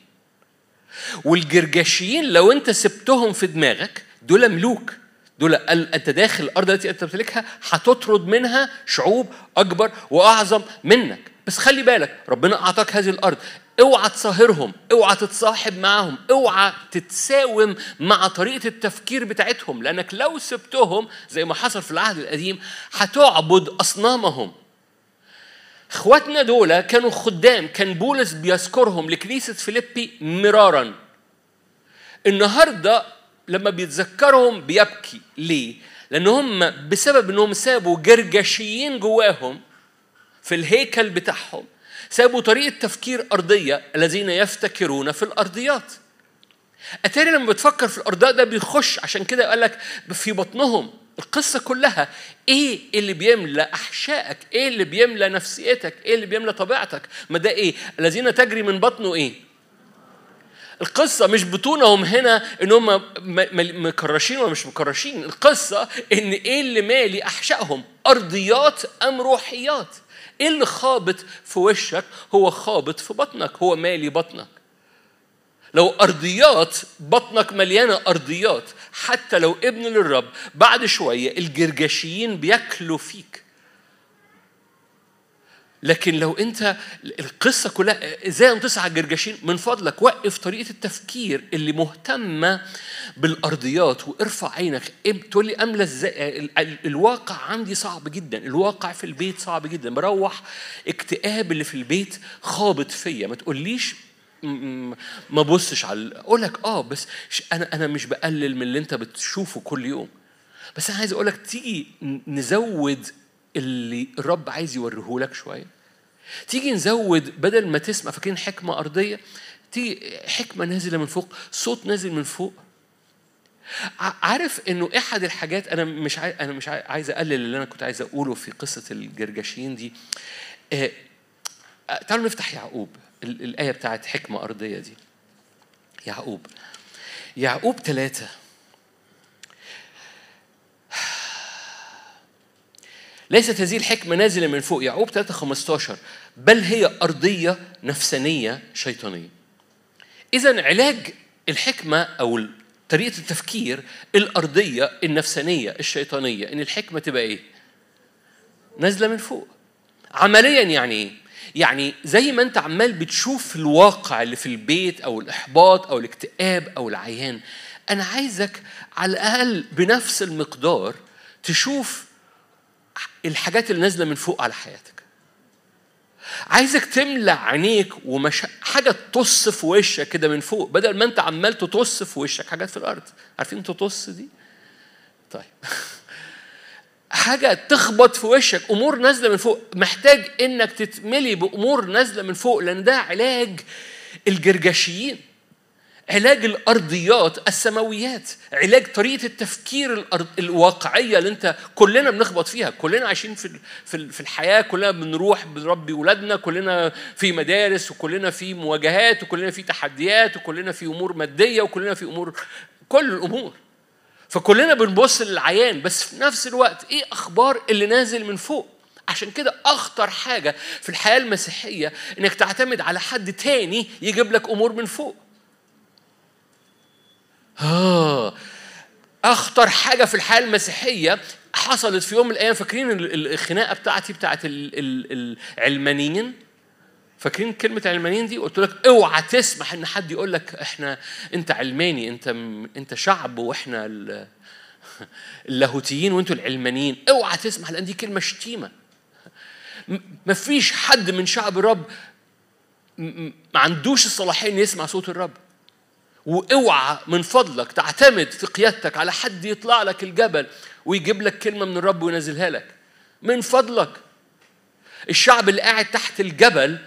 والجرجاشيين لو أنت سبتهم في دماغك دول ملوك دول انت داخل الارض التي انت تمتلكها هتطرد منها شعوب اكبر واعظم منك بس خلي بالك ربنا اعطاك هذه الارض اوعى تصاهرهم اوعى تتصاحب معاهم اوعى تتساوم مع طريقه التفكير بتاعتهم لانك لو سبتهم زي ما حصل في العهد القديم هتعبد اصنامهم اخواتنا دول كانوا خدام كان بولس بيذكرهم لكنيسه فيليبي مرارا النهارده لما بيتذكرهم بيبكي ليه؟ لأن هم بسبب أنهم سابوا جرجشيين جواهم في الهيكل بتاعهم سابوا طريقة تفكير أرضية الذين يفتكرون في الأرضيات أتاري لما بتفكر في الأرضاء ده بيخش عشان كده قال لك في بطنهم القصة كلها إيه اللي بيملى أحشائك؟ إيه اللي بيملى نفسيتك؟ إيه اللي بيملى طبيعتك؟ ما ده إيه؟ الذين تجري من بطنه إيه؟ القصة مش بطونهم هنا إن هم مكرشين ولا مش مكرشين القصة إن إيه اللي مالي أحشائهم أرضيات أم روحيات إيه اللي خابط في وشك هو خابط في بطنك هو مالي بطنك لو أرضيات بطنك مليانة أرضيات حتى لو ابن للرب بعد شوية الجرجشيين بياكلوا فيك لكن لو انت القصه كلها ازاي انتصر على الجرجشين من فضلك وقف طريقه التفكير اللي مهتمه بالارضيات وارفع عينك تقول لي املى ازاي الواقع عندي صعب جدا الواقع في البيت صعب جدا بروح اكتئاب اللي في البيت خابط فيا ما تقوليش ما بصش على اقول لك اه بس انا انا مش بقلل من اللي انت بتشوفه كل يوم بس انا عايز اقول لك تيجي نزود اللي الرب عايز يوريهولك شويه تيجي نزود بدل ما تسمع فاكرين حكمه ارضيه تيجي حكمه نازله من فوق صوت نازل من فوق عارف انه احد الحاجات انا مش عاي... انا مش عايز اقلل اللي انا كنت عايز اقوله في قصه الجرجشين دي آه... تعالوا نفتح يعقوب الايه بتاعت حكمه ارضيه دي يعقوب يعقوب ثلاثه ليست هذه الحكمة نازلة من فوق يعقوب 3:15 بل هي أرضية نفسانية شيطانية. إذا علاج الحكمة أو طريقة التفكير الأرضية النفسانية الشيطانية إن الحكمة تبقى إيه؟ نازلة من فوق. عمليا يعني إيه؟ يعني زي ما أنت عمال بتشوف الواقع اللي في البيت أو الإحباط أو الاكتئاب أو العيان أنا عايزك على الأقل بنفس المقدار تشوف الحاجات اللي نازله من فوق على حياتك عايزك تملى عينيك ومش حاجه تطص في وشك كده من فوق بدل ما انت عمال تطص في وشك حاجات في الارض عارفين تطص دي طيب حاجة تخبط في وشك أمور نازلة من فوق محتاج إنك تتملي بأمور نازلة من فوق لأن ده علاج الجرجشيين علاج الارضيات السماويات علاج طريقه التفكير الأرض الواقعيه اللي انت كلنا بنخبط فيها كلنا عايشين في في الحياه كلنا بنروح بنربي ولادنا كلنا في مدارس وكلنا في مواجهات وكلنا في تحديات وكلنا في امور ماديه وكلنا في امور كل الامور فكلنا بنبص للعيان بس في نفس الوقت ايه اخبار اللي نازل من فوق عشان كده اخطر حاجه في الحياه المسيحيه انك تعتمد على حد تاني يجيب لك امور من فوق آه أخطر حاجة في الحياة المسيحية حصلت في يوم من الأيام فاكرين الخناقة بتاعتي بتاعت العلمانيين فاكرين كلمة علمانيين دي قلت لك اوعى تسمح ان حد يقول لك احنا انت علماني انت انت شعب واحنا اللاهوتيين وانتوا العلمانيين اوعى تسمح لان دي كلمة شتيمة مفيش حد من شعب الرب ما عندوش الصلاحية انه يسمع صوت الرب واوعى من فضلك تعتمد في قيادتك على حد يطلع لك الجبل ويجيب لك كلمه من الرب وينزلها لك من فضلك الشعب اللي قاعد تحت الجبل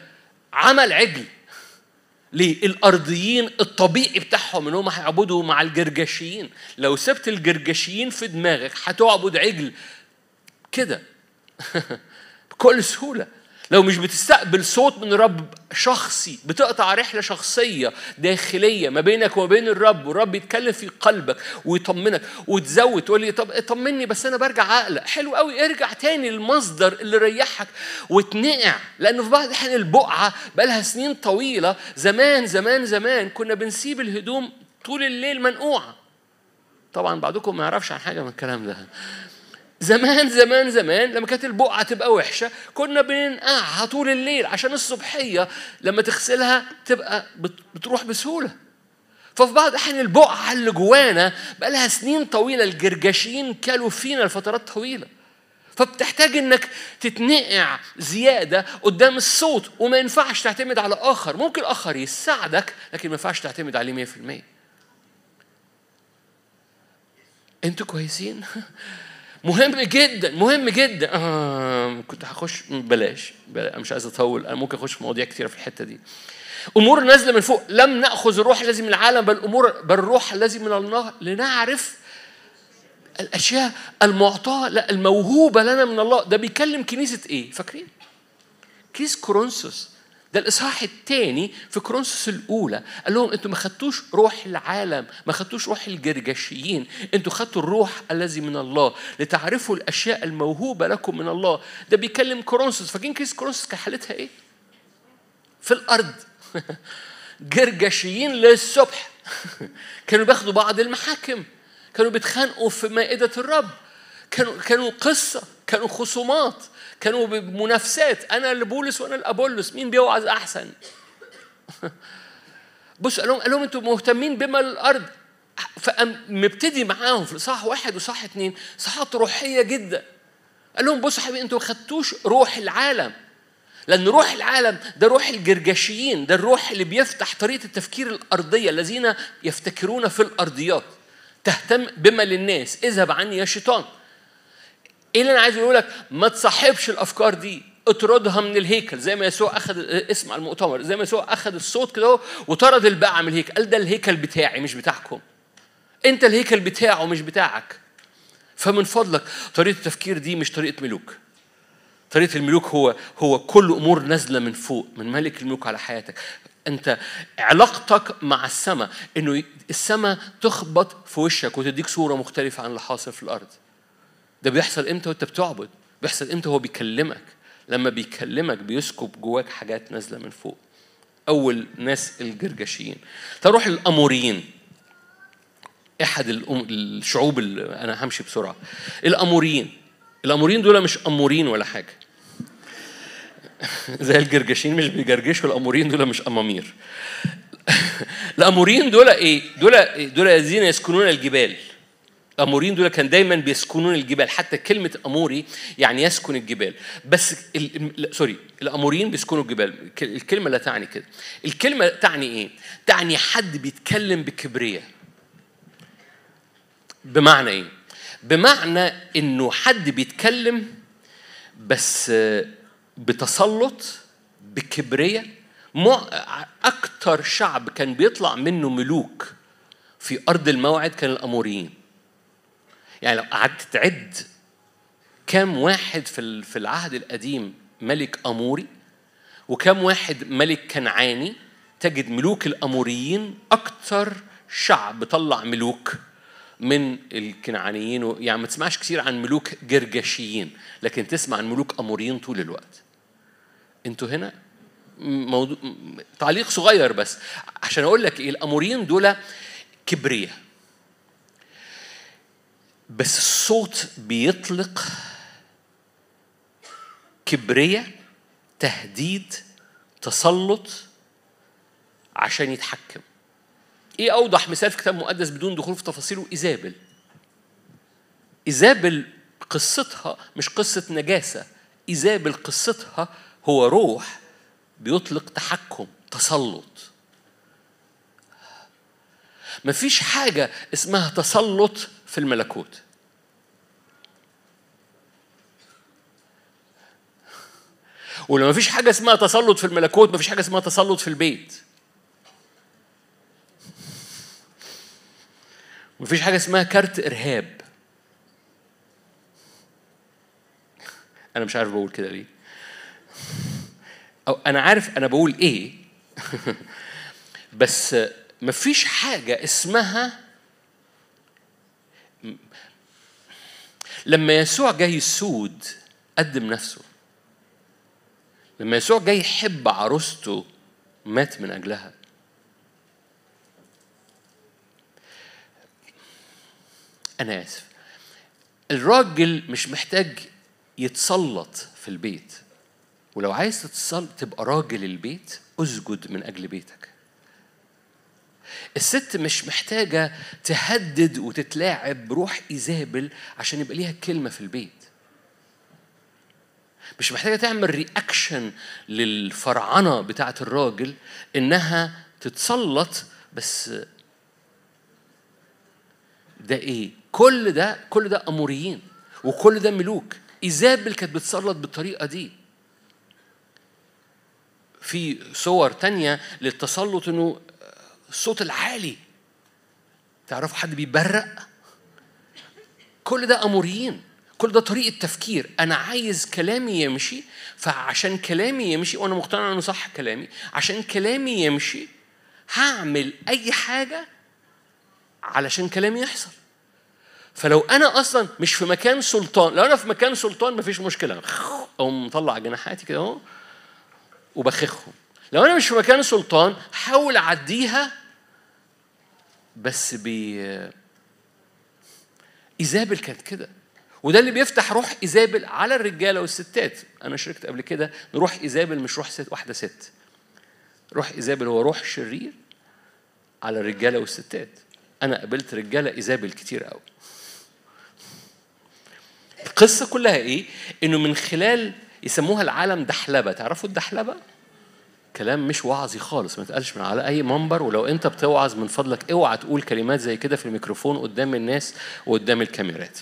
عمل عجل ليه؟ الأرضيين الطبيعي بتاعهم إن هم هيعبدوا مع الجرجشيين، لو سبت الجرجشيين في دماغك هتعبد عجل كده بكل سهولة لو مش بتستقبل صوت من الرب شخصي بتقطع رحلة شخصية داخلية ما بينك وما بين الرب والرب يتكلم في قلبك ويطمنك وتزود تقول لي طب اطمني بس أنا برجع أقلق حلو قوي ارجع تاني للمصدر اللي ريحك وتنقع لأنه في بعض الأحيان البقعة بقالها سنين طويلة زمان زمان زمان كنا بنسيب الهدوم طول الليل منقوعة طبعا بعضكم ما يعرفش عن حاجة من الكلام ده زمان زمان زمان لما كانت البقعة تبقى وحشة كنا بننقعها آه، طول الليل عشان الصبحية لما تغسلها تبقى بتروح بسهولة ففي بعض الأحيان البقعة اللي جوانا بقى لها سنين طويلة الجرجاشين كلوا فينا لفترات طويلة فبتحتاج انك تتنقع زياده قدام الصوت وما ينفعش تعتمد على اخر ممكن اخر يساعدك لكن ما ينفعش تعتمد عليه 100% انتوا كويسين مهم جدا مهم جدا آه كنت هخش بلاش, بلاش مش عايز اطول انا ممكن اخش في مواضيع كتير في الحته دي امور نازله من فوق لم ناخذ الروح الذي من العالم بل امور بل الروح الذي من الله لنعرف الاشياء المعطاه لا الموهوبه لنا من الله ده بيكلم كنيسه ايه فاكرين كيس كورنثوس ده الاصحاح الثاني في كرونسوس الاولى قال لهم انتوا ما خدتوش روح العالم ما خدتوش روح الجرجشيين انتوا خدتوا الروح الذي من الله لتعرفوا الاشياء الموهوبه لكم من الله ده بيكلم كرونسوس فاكرين كيس كرونسوس كان حالتها ايه في الارض جرجشيين للصبح كانوا بياخدوا بعض المحاكم كانوا بيتخانقوا في مائده الرب كانوا كانوا قصه كانوا خصومات كانوا بمنافسات انا البولس وانا الابولس مين بيوعظ احسن بص قال لهم قال لهم انتوا مهتمين بما الارض فمبتدي معاهم في صح واحد وصح اثنين صحات روحيه جدا قال لهم بصوا حبيبي انتوا ما خدتوش روح العالم لأن روح العالم ده روح الجرجاشيين ده الروح اللي بيفتح طريقة التفكير الأرضية الذين يفتكرون في الأرضيات تهتم بما للناس اذهب عني يا شيطان ايه اللي انا عايز اقول لك ما تصاحبش الافكار دي اطردها من الهيكل زي ما يسوع اخذ اسم المؤتمر زي ما يسوع اخذ الصوت كده وطرد الباعه من الهيكل قال ده الهيكل بتاعي مش بتاعكم انت الهيكل بتاعه مش بتاعك فمن فضلك طريقه التفكير دي مش طريقه ملوك طريقه الملوك هو هو كل امور نازله من فوق من ملك الملوك على حياتك انت علاقتك مع السماء انه السماء تخبط في وشك وتديك صوره مختلفه عن اللي حاصل في الارض ده بيحصل امتى وانت بتعبد بيحصل امتى هو بيكلمك لما بيكلمك بيسكب جواك حاجات نازله من فوق اول ناس الجرجشيين تروح الاموريين احد الشعوب اللي انا همشي بسرعه الاموريين الاموريين دول مش امورين ولا حاجه زي الجرجشين مش بيجرجشوا الاموريين دول مش امامير الاموريين دول ايه دول دول الذين يسكنون الجبال الاموريين دول كان دايما بيسكنون الجبال حتى كلمه اموري يعني يسكن الجبال بس ال... سوري الاموريين بيسكنوا الجبال الكلمه لا تعني كده الكلمه تعني ايه تعني حد بيتكلم بكبريه بمعنى ايه بمعنى انه حد بيتكلم بس بتسلط بكبريه اكتر شعب كان بيطلع منه ملوك في ارض الموعد كان الاموريين يعني لو قعدت تعد كم واحد في في العهد القديم ملك اموري وكم واحد ملك كنعاني تجد ملوك الاموريين اكثر شعب طلع ملوك من الكنعانيين يعني ما تسمعش كثير عن ملوك جرجشيين لكن تسمع عن ملوك اموريين طول الوقت انتوا هنا موضوع تعليق صغير بس عشان اقول لك ايه الاموريين دول كبريه بس الصوت بيطلق كبرية تهديد تسلط عشان يتحكم ايه اوضح مثال في كتاب مقدس بدون دخول في تفاصيله ايزابل ايزابل قصتها مش قصه نجاسه ايزابل قصتها هو روح بيطلق تحكم تسلط مفيش حاجه اسمها تسلط في الملكوت ما فيش حاجة اسمها تسلط في الملكوت مفيش حاجة اسمها تسلط في البيت مفيش حاجة اسمها كارت إرهاب أنا مش عارف بقول كده ليه أو أنا عارف أنا بقول إيه بس مفيش حاجة اسمها لما يسوع جاي يسود قدم نفسه لما يسوع جاي يحب عروسته مات من أجلها أنا آسف الراجل مش محتاج يتسلط في البيت ولو عايز تبقى راجل البيت اسجد من أجل بيتك الست مش محتاجة تهدد وتتلاعب روح إيزابل عشان يبقى ليها كلمة في البيت مش محتاجة تعمل رياكشن للفرعنة بتاعة الراجل إنها تتسلط بس ده إيه؟ كل ده كل ده أموريين وكل ده ملوك إيزابل كانت بتسلط بالطريقة دي في صور تانية للتسلط انه الصوت العالي تعرفوا حد بيبرق كل ده اموريين كل ده طريقه تفكير انا عايز كلامي يمشي فعشان كلامي يمشي وانا مقتنع انه صح كلامي عشان كلامي يمشي هعمل اي حاجه علشان كلامي يحصل فلو انا اصلا مش في مكان سلطان لو انا في مكان سلطان مفيش مشكله اقوم مطلع جناحاتي كده اهو وبخخهم لو انا مش في مكان سلطان حاول اعديها بس ب ايزابل كانت كده وده اللي بيفتح روح ايزابل على الرجاله والستات انا شركت قبل كده روح ايزابل مش روح ست واحده ست روح ايزابل هو روح شرير على الرجاله والستات انا قابلت رجاله ايزابل كتير قوي القصه كلها ايه انه من خلال يسموها العالم دحلبه تعرفوا الدحلبه كلام مش وعظي خالص ما تقالش من على اي منبر ولو انت بتوعظ من فضلك اوعى تقول كلمات زي كده في الميكروفون قدام الناس وقدام الكاميرات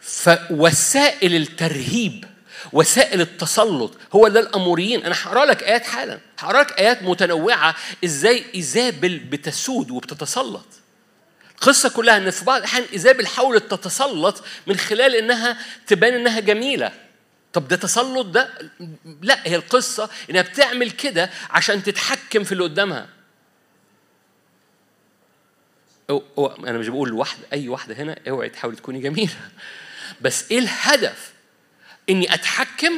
فوسائل الترهيب وسائل التسلط هو ده الاموريين انا هقرا لك ايات حالا هقرا لك ايات متنوعه ازاي ايزابل بتسود وبتتسلط القصة كلها ان في بعض الاحيان ايزابل حاولت تتسلط من خلال انها تبان انها جميلة طب ده تسلط ده لا هي القصه انها بتعمل كده عشان تتحكم في اللي قدامها أو أو انا مش بقول لوحدة اي واحده هنا اوعي تحاولي تكوني جميله بس ايه الهدف اني اتحكم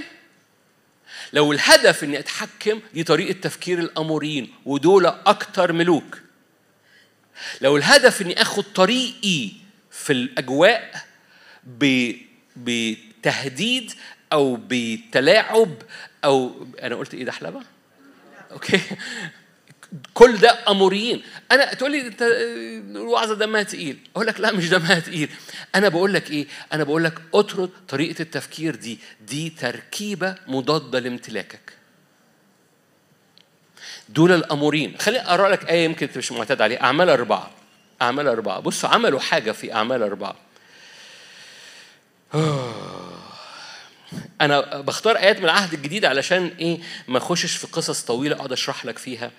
لو الهدف اني اتحكم دي طريقه تفكير الاموريين ودول اكتر ملوك لو الهدف اني اخد طريقي في الاجواء بتهديد او بتلاعب او انا قلت ايه ده حلبه؟ اوكي كل ده اموريين انا تقول لي انت الوعظه دمها تقيل اقول لك لا مش دمها تقيل انا بقول لك ايه انا بقول لك اطرد طريقه التفكير دي دي تركيبه مضاده لامتلاكك دول الامورين خليني اقرا لك ايه يمكن انت مش معتاد عليها اعمال اربعه اعمال اربعه بصوا عملوا حاجه في اعمال اربعه أوه. انا بختار ايات من العهد الجديد علشان ايه ما اخشش في قصص طويله اقعد اشرح لك فيها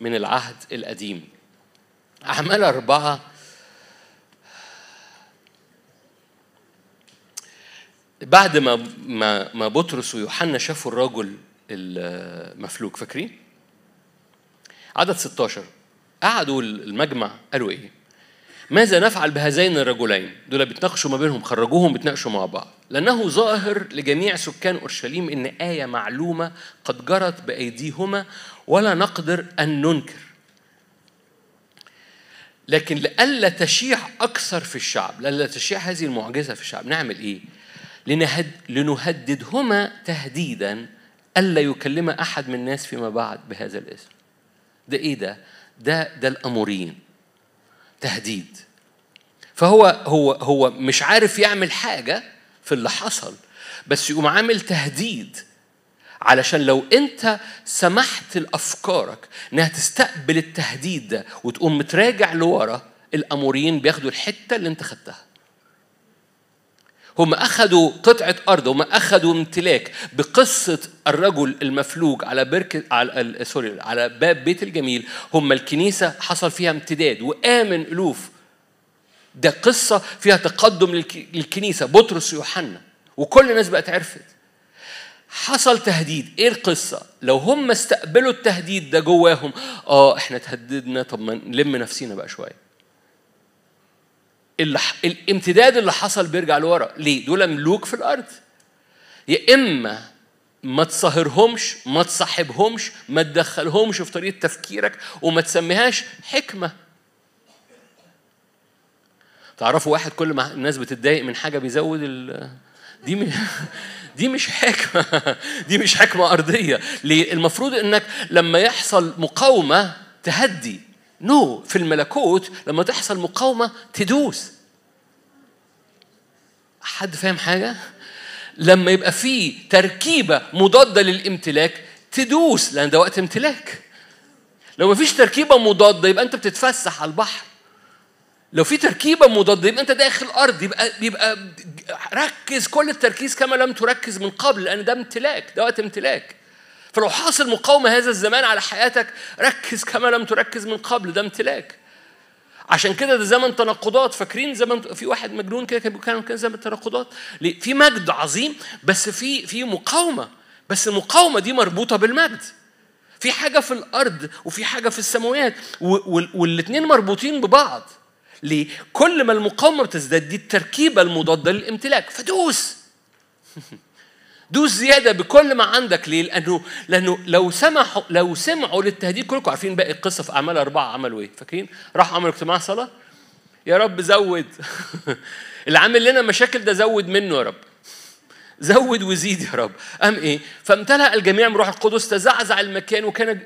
من العهد القديم اعمال اربعه بعد ما ما ما بطرس ويوحنا شافوا الرجل المفلوك فاكرين؟ عدد 16 قعدوا المجمع قالوا ايه؟ ماذا نفعل بهذين الرجلين دول بيتناقشوا ما بينهم خرجوهم بيتناقشوا مع بعض لأنه ظاهر لجميع سكان أورشليم إن آية معلومة قد جرت بأيديهما ولا نقدر أن ننكر لكن لئلا تشيع أكثر في الشعب لئلا تشيع هذه المعجزة في الشعب نعمل إيه؟ لنهد لنهددهما تهديدا ألا يكلم أحد من الناس فيما بعد بهذا الاسم ده إيه ده؟ ده ده الأموريين تهديد فهو هو هو مش عارف يعمل حاجة في اللي حصل بس يقوم عامل تهديد علشان لو انت سمحت لافكارك انها تستقبل التهديد ده وتقوم متراجع لورا الاموريين بياخدوا الحته اللي انت خدتها هم أخذوا قطعة أرض هم أخذوا امتلاك بقصة الرجل المفلوج على بركة على سوري على باب بيت الجميل هم الكنيسة حصل فيها امتداد وآمن ألوف ده قصة فيها تقدم للكنيسة بطرس يوحنا وكل الناس بقت عرفت حصل تهديد ايه القصة لو هم استقبلوا التهديد ده جواهم اه احنا تهددنا طب ما نلم نفسينا بقى شوية اللي الامتداد اللي حصل بيرجع لورا ليه دول ملوك في الارض يا اما ما تصهرهمش ما تصاحبهمش ما تدخلهمش في طريقه تفكيرك وما تسميهاش حكمه تعرفوا واحد كل ما الناس بتتضايق من حاجه بيزود ال... دي دي مش حكمه دي مش حكمه ارضيه ليه المفروض انك لما يحصل مقاومه تهدي نو no. في الملكوت لما تحصل مقاومة تدوس حد فاهم حاجة؟ لما يبقى في تركيبة مضادة للامتلاك تدوس لأن ده وقت امتلاك لو مفيش تركيبة مضادة يبقى أنت بتتفسح على البحر لو في تركيبة مضادة يبقى أنت داخل أرض يبقى يبقى ركز كل التركيز كما لم تركز من قبل لأن ده امتلاك ده وقت امتلاك فلو حاصل مقاومة هذا الزمان على حياتك ركز كما لم تركز من قبل ده امتلاك عشان كده ده زمن تناقضات فاكرين زمن في واحد مجنون كده كان كان زمن تناقضات في مجد عظيم بس في في مقاومه بس المقاومه دي مربوطه بالمجد في حاجه في الارض وفي حاجه في السماوات والاثنين مربوطين ببعض ليه كل ما المقاومه بتزداد دي التركيبه المضاده للامتلاك فدوس دوس زياده بكل ما عندك ليه؟ لانه لانه لو سمحوا لو سمعوا للتهديد كلكم عارفين باقي القصه في اعمال اربعه عملوا ايه؟ فاكرين؟ راحوا عملوا اجتماع صلاه يا رب زود اللي عامل لنا مشاكل ده زود منه يا رب زود وزيد يا رب أم إيه فامتلأ الجميع من روح القدس تزعزع المكان وكان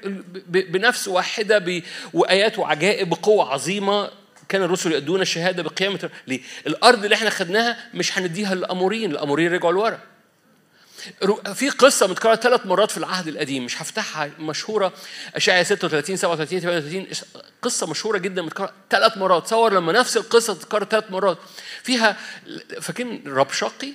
بنفس واحدة وآيات وعجائب بقوة عظيمة كان الرسل يؤدون الشهادة بقيامة ليه؟ الأرض اللي احنا خدناها مش هنديها للأمورين الأمورين رجعوا لورا في قصه متكرره ثلاث مرات في العهد القديم مش هفتحها مشهوره اشعياء 36 37 38 قصه مشهوره جدا متكرره ثلاث مرات تصور لما نفس القصه تتكرر ثلاث مرات فيها فاكرين رب شقي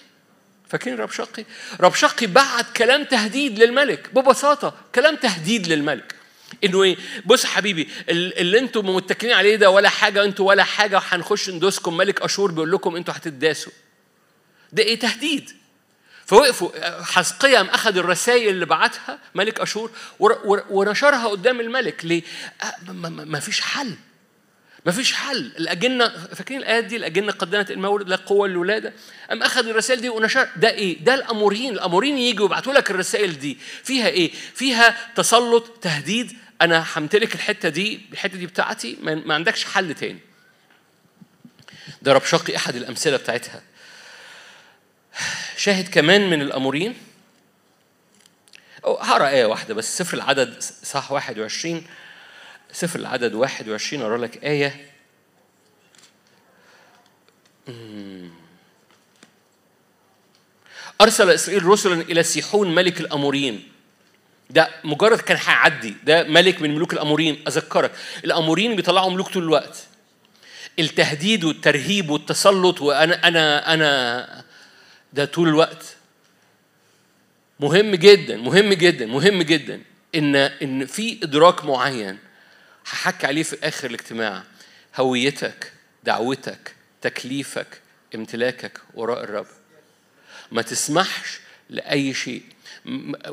فاكرين رب شقي رب شقي بعت كلام تهديد للملك ببساطه كلام تهديد للملك انه ايه بص حبيبي اللي انتم متكلين عليه ده ولا حاجه انتوا ولا حاجه وهنخش ندوسكم ملك اشور بيقول لكم انتوا هتداسوا ده ايه تهديد فوقفوا حزقيم اخذ الرسائل اللي بعتها ملك اشور ونشرها قدام الملك ليه؟ آه، ما فيش حل ما فيش حل الاجنه فاكرين الايه دي الاجنه قدمت المولد لا قوه للولاده قام اخذ الرسائل دي ونشر ده ايه ده الامورين الامورين يجوا يبعتوا لك الرسائل دي فيها ايه فيها تسلط تهديد انا همتلك الحته دي الحته دي بتاعتي ما عندكش حل تاني ده شقي احد الامثله بتاعتها شاهد كمان من الامورين هقرا ايه واحده بس سفر العدد صح 21 سفر العدد 21 اقرا لك ايه أرسل إسرائيل رسلا إلى سيحون ملك الأموريين ده مجرد كان هيعدي ده ملك من ملوك الأموريين أذكرك الأموريين بيطلعوا ملوك طول الوقت التهديد والترهيب والتسلط وأنا أنا أنا ده طول الوقت مهم جدا مهم جدا مهم جدا ان ان في ادراك معين هحكي عليه في اخر الاجتماع هويتك دعوتك تكليفك امتلاكك وراء الرب ما تسمحش لاي شيء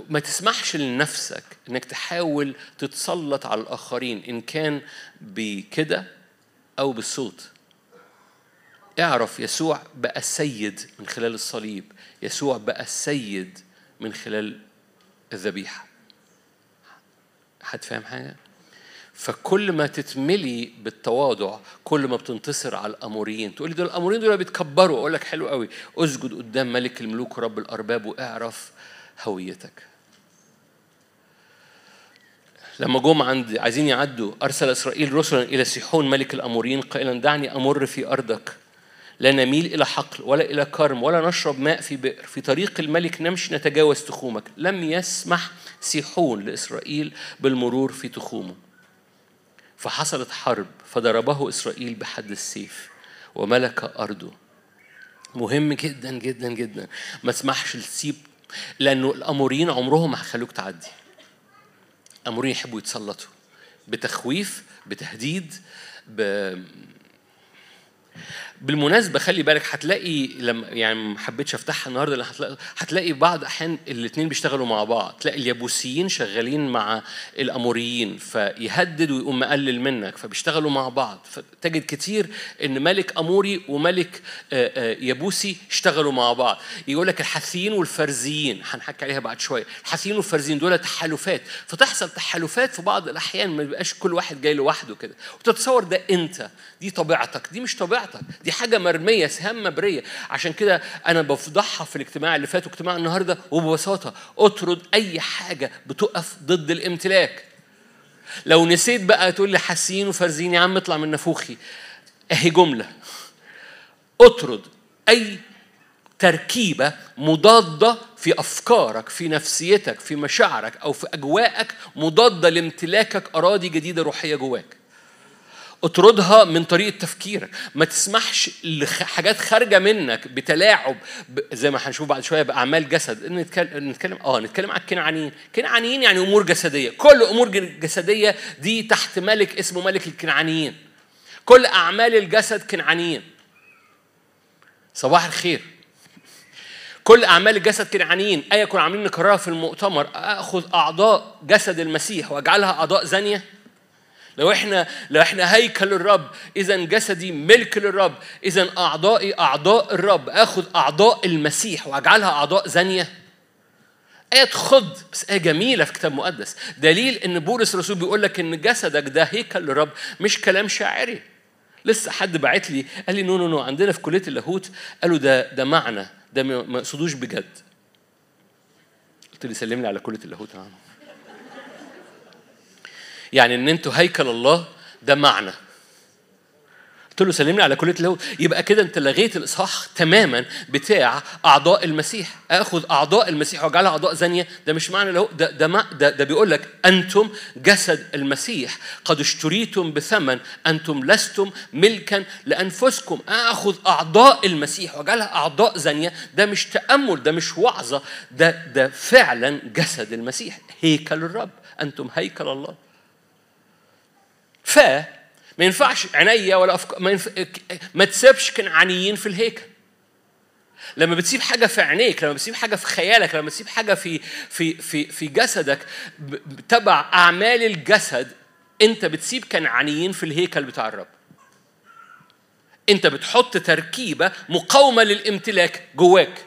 ما تسمحش لنفسك انك تحاول تتسلط على الاخرين ان كان بكده او بالصوت اعرف يسوع بقى السيد من خلال الصليب يسوع بقى السيد من خلال الذبيحة حد فاهم حاجة؟ فكل ما تتملي بالتواضع كل ما بتنتصر على الاموريين تقول لي دول الاموريين دول بيتكبروا اقول لك حلو قوي اسجد قدام ملك الملوك ورب الارباب واعرف هويتك لما جم عند عايزين يعدوا ارسل اسرائيل رسلا الى سيحون ملك الاموريين قائلا دعني امر في ارضك لا نميل إلى حقل ولا إلى كرم ولا نشرب ماء في بئر في طريق الملك نمشي نتجاوز تخومك لم يسمح سيحون لإسرائيل بالمرور في تخومه فحصلت حرب فضربه إسرائيل بحد السيف وملك أرضه مهم جدا جدا جدا ما تسمحش لسيب لأنه الأموريين عمرهم ما هيخلوك تعدي أمورين يحبوا يتسلطوا بتخويف بتهديد ب... بالمناسبه خلي بالك هتلاقي لما يعني ما حبيتش افتحها النهارده هتلاقي هتلاقي بعض احيان الاثنين بيشتغلوا مع بعض تلاقي اليابوسيين شغالين مع الاموريين فيهدد ويقوم مقلل منك فبيشتغلوا مع بعض فتجد كتير ان ملك اموري وملك يابوسي اشتغلوا مع بعض يقول لك الحثيين والفرزيين هنحكي عليها بعد شويه الحثيين والفرزيين دول تحالفات فتحصل تحالفات في بعض الاحيان ما بيبقاش كل واحد جاي لوحده كده وتتصور ده انت دي طبيعتك دي مش طبيعتك دي دي حاجه مرميه سهام مبريه عشان كده انا بفضحها في الاجتماع اللي فات واجتماع النهارده وببساطه اطرد اي حاجه بتقف ضد الامتلاك لو نسيت بقى تقول لي حاسين وفارزين يا عم اطلع من نافوخي اهي جمله اطرد اي تركيبه مضاده في افكارك في نفسيتك في مشاعرك او في اجواءك مضاده لامتلاكك اراضي جديده روحيه جواك اطردها من طريقة تفكيرك ما تسمحش لحاجات خارجة منك بتلاعب زي ما هنشوف بعد شوية بأعمال جسد نتكلم نتكلم اه نتكلم على الكنعانيين كنعانيين يعني أمور جسدية كل أمور جسدية دي تحت ملك اسمه ملك الكنعانيين كل أعمال الجسد كنعانيين صباح الخير كل اعمال الجسد كنعانيين ايا كنا عاملين نكررها في المؤتمر اخذ اعضاء جسد المسيح واجعلها اعضاء زانيه لو احنا لو احنا هيكل للرب اذا جسدي ملك للرب اذا اعضائي اعضاء الرب اخذ اعضاء المسيح واجعلها اعضاء زانيه آية خد بس آية جميلة في كتاب مقدس دليل إن بولس الرسول بيقول لك إن جسدك ده هيكل للرب مش كلام شاعري لسه حد بعت لي قال لي نو نو نو عندنا في كلية اللاهوت قالوا ده ده معنى ده ما يقصدوش بجد قلت له سلم لي على كلية اللاهوت عنه يعني ان انتوا هيكل الله ده معنى قلت له سلمني على كليه اللاهوت يبقى كده انت لغيت الاصحاح تماما بتاع اعضاء المسيح اخذ اعضاء المسيح واجعلها اعضاء زانيه ده مش معنى له ده ده, ده ده بيقول لك انتم جسد المسيح قد اشتريتم بثمن انتم لستم ملكا لانفسكم اخذ اعضاء المسيح واجعلها اعضاء زانيه ده مش تامل ده مش وعظه ده ده فعلا جسد المسيح هيكل الرب انتم هيكل الله ف ما ينفعش عينيا ولا افكار ما, ينف... ما تسيبش كنعانيين في الهيكل لما بتسيب حاجه في عينيك لما بتسيب حاجه في خيالك لما بتسيب حاجه في في في في جسدك تبع اعمال الجسد انت بتسيب كنعانيين في الهيكل بتاع الرب انت بتحط تركيبه مقاومه للامتلاك جواك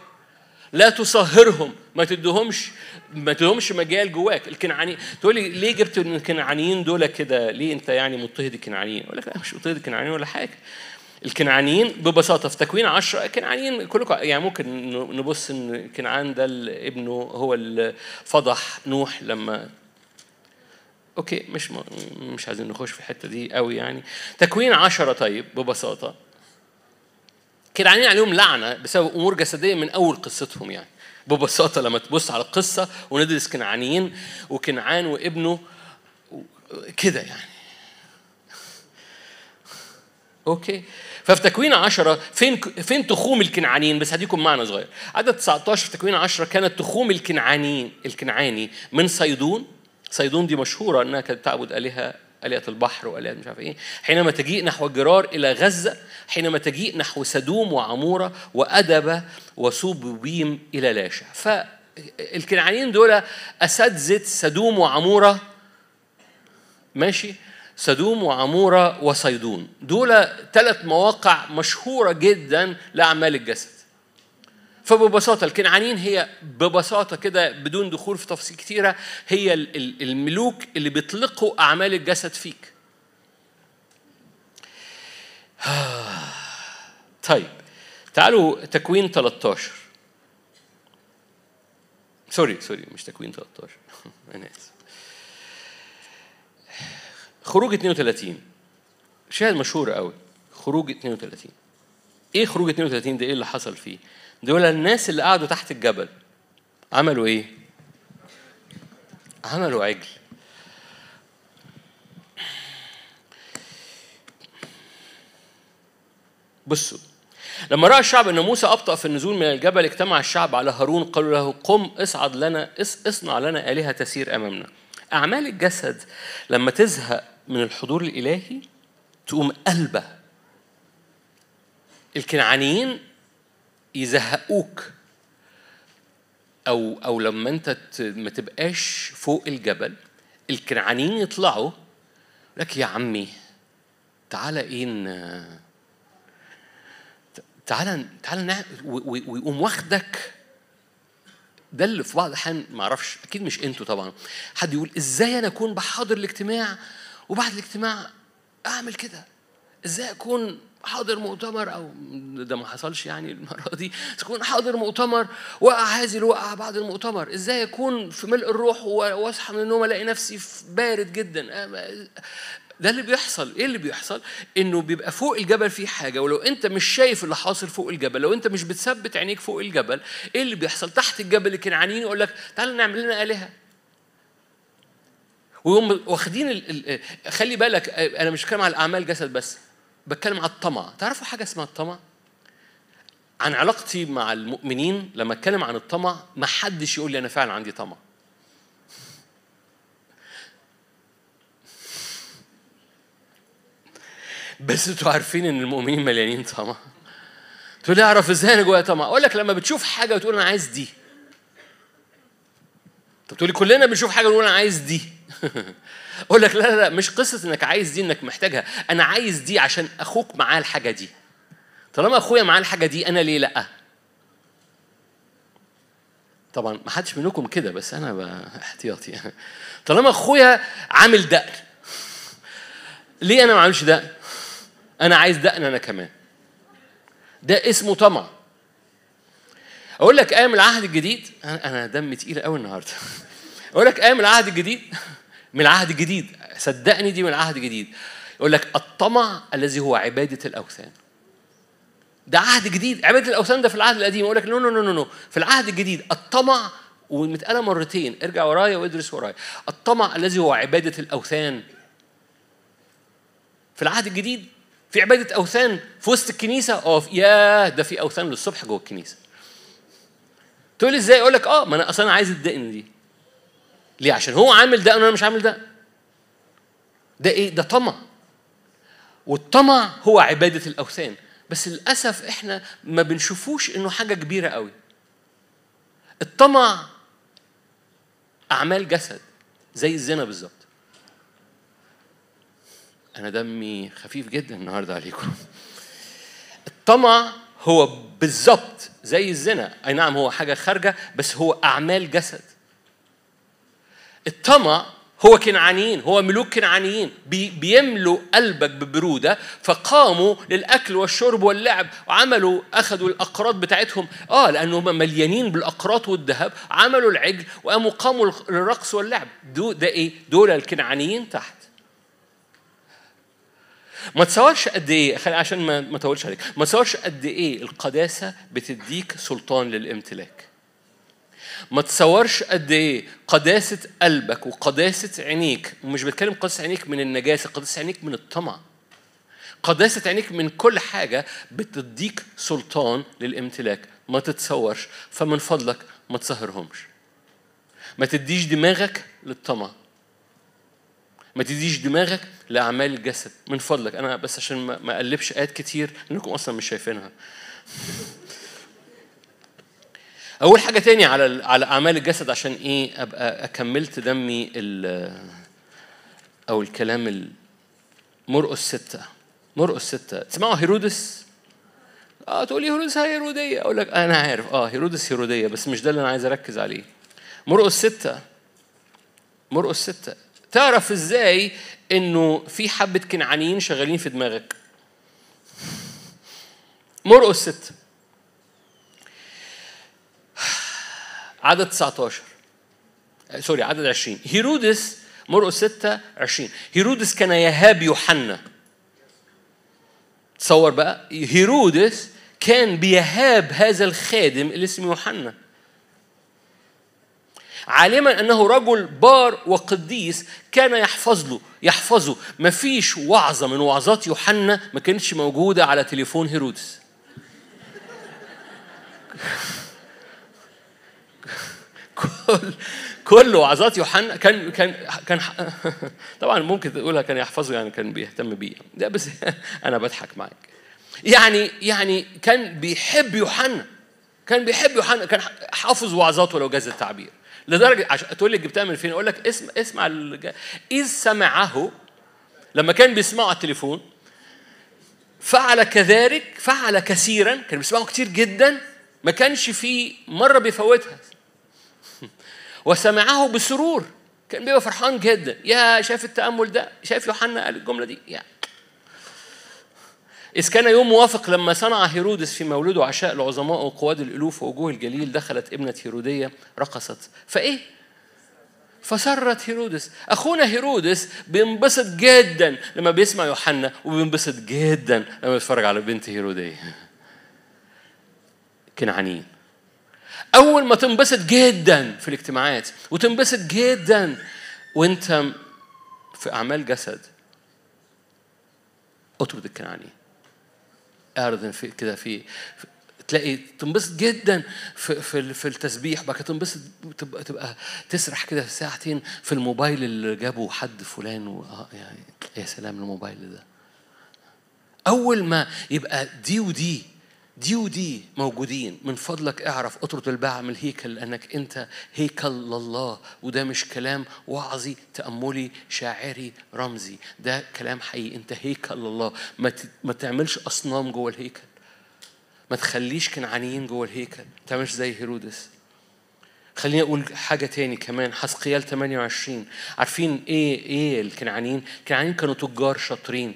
لا تصهرهم ما تدهمش ما تدهمش مجال جواك الكنعاني تقول لي ليه جبت الكنعانيين دول كده ليه انت يعني مضطهد الكنعانيين اقول لك لا مش مضطهد الكنعانيين ولا حاجه الكنعانيين ببساطه في تكوين 10 الكنعانيين كلكم يعني ممكن نبص ان كنعان ده ابنه هو اللي فضح نوح لما اوكي مش مش عايزين نخش في الحته دي قوي يعني تكوين 10 طيب ببساطه كرعانين عليهم لعنه بسبب امور جسديه من اول قصتهم يعني ببساطه لما تبص على القصه وندرس كنعانيين وكنعان وابنه كده يعني اوكي ففي تكوين 10 فين فين تخوم الكنعانيين بس هديكم معنى صغير عدد 19 في تكوين 10 كانت تخوم الكنعانيين الكنعاني من صيدون صيدون دي مشهوره انها كانت تعبد الهه آليات البحر وآليات مش عارف إيه حينما تجيء نحو جرار إلى غزة حينما تجيء نحو سدوم وعمورة وأدبة بيم إلى لاشا فالكنعانيين دول أساتذة سدوم وعمورة ماشي سدوم وعمورة وصيدون دول ثلاث مواقع مشهورة جدا لأعمال الجسد فببساطة الكنعانيين هي ببساطة كده بدون دخول في تفاصيل كتيرة هي الملوك اللي بيطلقوا أعمال الجسد فيك طيب تعالوا تكوين 13 سوري سوري مش تكوين 13 انا اسف خروج 32 شاهد مشهور قوي خروج 32 ايه خروج 32 ده ايه اللي حصل فيه دول الناس اللي قعدوا تحت الجبل عملوا ايه؟ عملوا عجل بصوا لما راى الشعب ان موسى ابطا في النزول من الجبل اجتمع الشعب على هارون قالوا له قم اصعد لنا اصنع لنا الهه تسير امامنا اعمال الجسد لما تزهق من الحضور الالهي تقوم قلبه الكنعانيين يزهقوك او او لما انت ما تبقاش فوق الجبل الكنعانيين يطلعوا لك يا عمي تعالى ايه تعالى تعالى ويقوم واخدك ده اللي في بعض الاحيان ما اعرفش اكيد مش انتوا طبعا حد يقول ازاي انا اكون بحاضر الاجتماع وبعد الاجتماع اعمل كده ازاي اكون حاضر مؤتمر او ده ما حصلش يعني المره دي تكون حاضر مؤتمر وقع هذه الوقعه بعد المؤتمر ازاي اكون في ملء الروح واصحى من النوم الاقي نفسي بارد جدا ده اللي بيحصل ايه اللي بيحصل انه بيبقى فوق الجبل في حاجه ولو انت مش شايف اللي حاصل فوق الجبل لو انت مش بتثبت عينيك فوق الجبل ايه اللي بيحصل تحت الجبل الكنعانيين يقول لك تعال نعمل لنا الهه وهم واخدين خلي بالك انا مش بتكلم على اعمال جسد بس بتكلم عن الطمع تعرفوا حاجة اسمها الطمع؟ عن علاقتي مع المؤمنين لما اتكلم عن الطمع ما حدش يقول لي انا فعلا عندي طمع بس انتوا عارفين ان المؤمنين مليانين طمع تقول لي اعرف ازاي انا جوايا طمع اقول لك لما بتشوف حاجه وتقول انا عايز دي طب تقول لي كلنا بنشوف حاجه ونقول انا عايز دي اقول لك لا لا مش قصه انك عايز دي انك محتاجها انا عايز دي عشان اخوك معاه الحاجه دي طالما اخويا معاه الحاجه دي انا ليه لا طبعا ما حدش منكم كده بس انا احتياطي طالما اخويا عامل دقن ليه انا ما عملش دقن انا عايز دقن انا كمان ده اسمه طمع اقول لك ايام العهد الجديد انا دم تقيل قوي النهارده اقول لك ايام العهد الجديد من العهد الجديد صدقني دي من العهد الجديد يقول لك الطمع الذي هو عبادة الأوثان ده عهد جديد عبادة الأوثان ده في العهد القديم يقول لك نو نو نو نو في العهد الجديد الطمع ومتقالة مرتين ارجع ورايا وادرس ورايا الطمع الذي هو عبادة الأوثان في العهد الجديد في عبادة أوثان في وسط الكنيسة في ياه ده في أوثان للصبح جوه الكنيسة تقول ازاي اقول لك اه ما انا اصلا عايز الدقن دي ليه عشان هو عامل ده انا مش عامل ده ده ايه ده طمع والطمع هو عباده الاوثان بس للاسف احنا ما بنشوفوش انه حاجه كبيره قوي الطمع اعمال جسد زي الزنا بالظبط انا دمي خفيف جدا النهارده عليكم الطمع هو بالظبط زي الزنا اي نعم هو حاجه خارجه بس هو اعمال جسد الطمع هو كنعانيين هو ملوك كنعانيين بيملوا قلبك ببروده فقاموا للاكل والشرب واللعب وعملوا اخذوا الاقراط بتاعتهم اه لانهم مليانين بالاقراط والذهب عملوا العجل وقاموا قاموا للرقص واللعب دو ده ايه دول الكنعانيين تحت ما تصورش قد ايه عشان ما ما اطولش عليك ما تصورش قد ايه القداسه بتديك سلطان للامتلاك ما تصورش قد ايه قداسه قلبك وقداسه عينيك ومش بتكلم قداسه عينيك من النجاسه قداسه عينيك من الطمع قداسه عينيك من كل حاجه بتديك سلطان للامتلاك ما تتصورش فمن فضلك ما تسهرهمش ما تديش دماغك للطمع ما تديش دماغك لاعمال الجسد من فضلك انا بس عشان ما اقلبش ايات كتير انكم اصلا مش شايفينها اول حاجه تاني على على اعمال الجسد عشان ايه ابقى اكملت دمي ال او الكلام مرقص ستة مرقص ستة تسمعوا هيرودس اه تقول لي هيرودس هيرودية اقول لك انا عارف اه هيرودس هيرودية بس مش ده اللي انا عايز اركز عليه مرقص ستة مرقص ستة تعرف ازاي انه في حبة كنعانيين شغالين في دماغك مرقص ستة عدد 19 آه، سوري عدد 20 هيرودس مرقس 6 20 هيرودس كان يهاب يوحنا تصور بقى هيرودس كان بيهاب هذا الخادم اللي اسمه يوحنا عالما انه رجل بار وقديس كان يحفظ له يحفظه مفيش وعظه من وعظات يوحنا ما كانتش موجوده على تليفون هيرودس كل كل وعظات يوحنا كان كان كان طبعا ممكن تقولها كان يحفظه يعني كان بيهتم بيه ده بس انا بضحك معاك يعني يعني كان بيحب يوحنا كان بيحب يوحنا كان حافظ وعظاته لو جاز التعبير لدرجه عشان تقول لي جبتها من فين اقول لك اسم اسمع اذ سمعه لما كان بيسمعه على التليفون فعل كذلك فعل كثيرا كان بيسمعه كثير جدا ما كانش فيه مره بيفوتها وسمعه بسرور كان بيبقى فرحان جدا يا شاف التامل ده شاف يوحنا قال الجمله دي يا إذ كان يوم موافق لما صنع هيرودس في مولده عشاء العظماء وقواد الألوف ووجوه الجليل دخلت ابنة هيرودية رقصت فإيه؟ فسرت هيرودس أخونا هيرودس بينبسط جدا لما بيسمع يوحنا وبينبسط جدا لما بيتفرج على بنت هيرودية كنعانيين أول ما تنبسط جدا في الاجتماعات وتنبسط جدا وأنت في أعمال جسد اطرد الكنعاني اعرض في كده في تلاقي تنبسط جدا في في, في التسبيح بقى تنبسط تبقى تبقى تسرح كده ساعتين في الموبايل اللي جابه حد فلان و... آه يعني يا سلام الموبايل ده اول ما يبقى دي ودي دي ودي موجودين من فضلك اعرف اطرد الباعة من الهيكل لانك انت هيكل لله وده مش كلام وعظي تاملي شاعري رمزي ده كلام حقيقي انت هيكل لله ما, ما تعملش اصنام جوه الهيكل ما تخليش كنعانيين جوه الهيكل ما تعملش زي هيرودس خليني اقول حاجه تاني كمان حسقيال 28 عارفين ايه ايه الكنعانيين الكنعانيين كانوا تجار شاطرين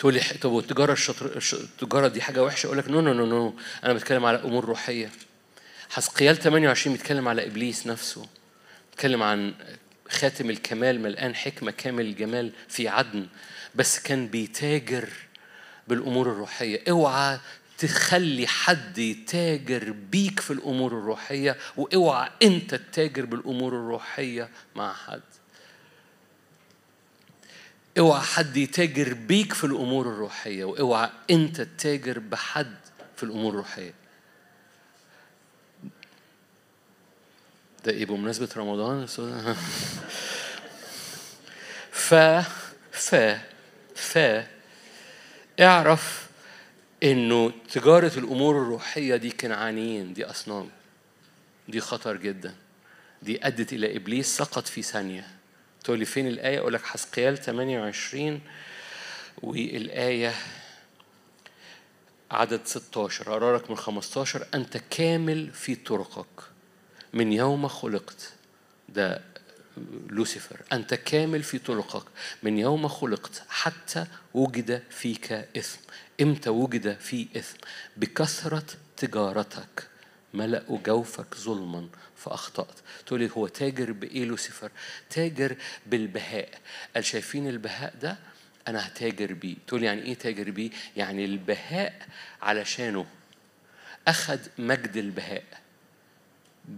تقول لي طب والتجاره الشطر... التجاره دي حاجه وحشه اقول لك نو نو نو نو انا بتكلم على امور روحيه حسقيال 28 بيتكلم على ابليس نفسه بيتكلم عن خاتم الكمال ملقان حكمه كامل الجمال في عدن بس كان بيتاجر بالامور الروحيه اوعى تخلي حد يتاجر بيك في الامور الروحيه واوعى انت تتاجر بالامور الروحيه مع حد اوعى حد يتاجر بيك في الامور الروحيه واوعى انت تتاجر بحد في الامور الروحيه ده ايه بمناسبه رمضان ف ف ف اعرف انه تجاره الامور الروحيه دي كنعانيين دي اصنام دي خطر جدا دي ادت الى ابليس سقط في ثانيه تقول لي فين الآية؟ أقول لك حسقيال 28 والآية عدد 16 أقرأ لك من 15 أنت كامل في طرقك من يوم خلقت ده لوسيفر أنت كامل في طرقك من يوم خلقت حتى وجد فيك إثم إمتى وجد في إثم بكثرة تجارتك ملأوا جوفك ظلما فأخطأت تقول لي هو تاجر بإيه لوسيفر تاجر بالبهاء قال شايفين البهاء ده أنا هتاجر بيه تقول يعني إيه تاجر بيه يعني البهاء علشانه أخد مجد البهاء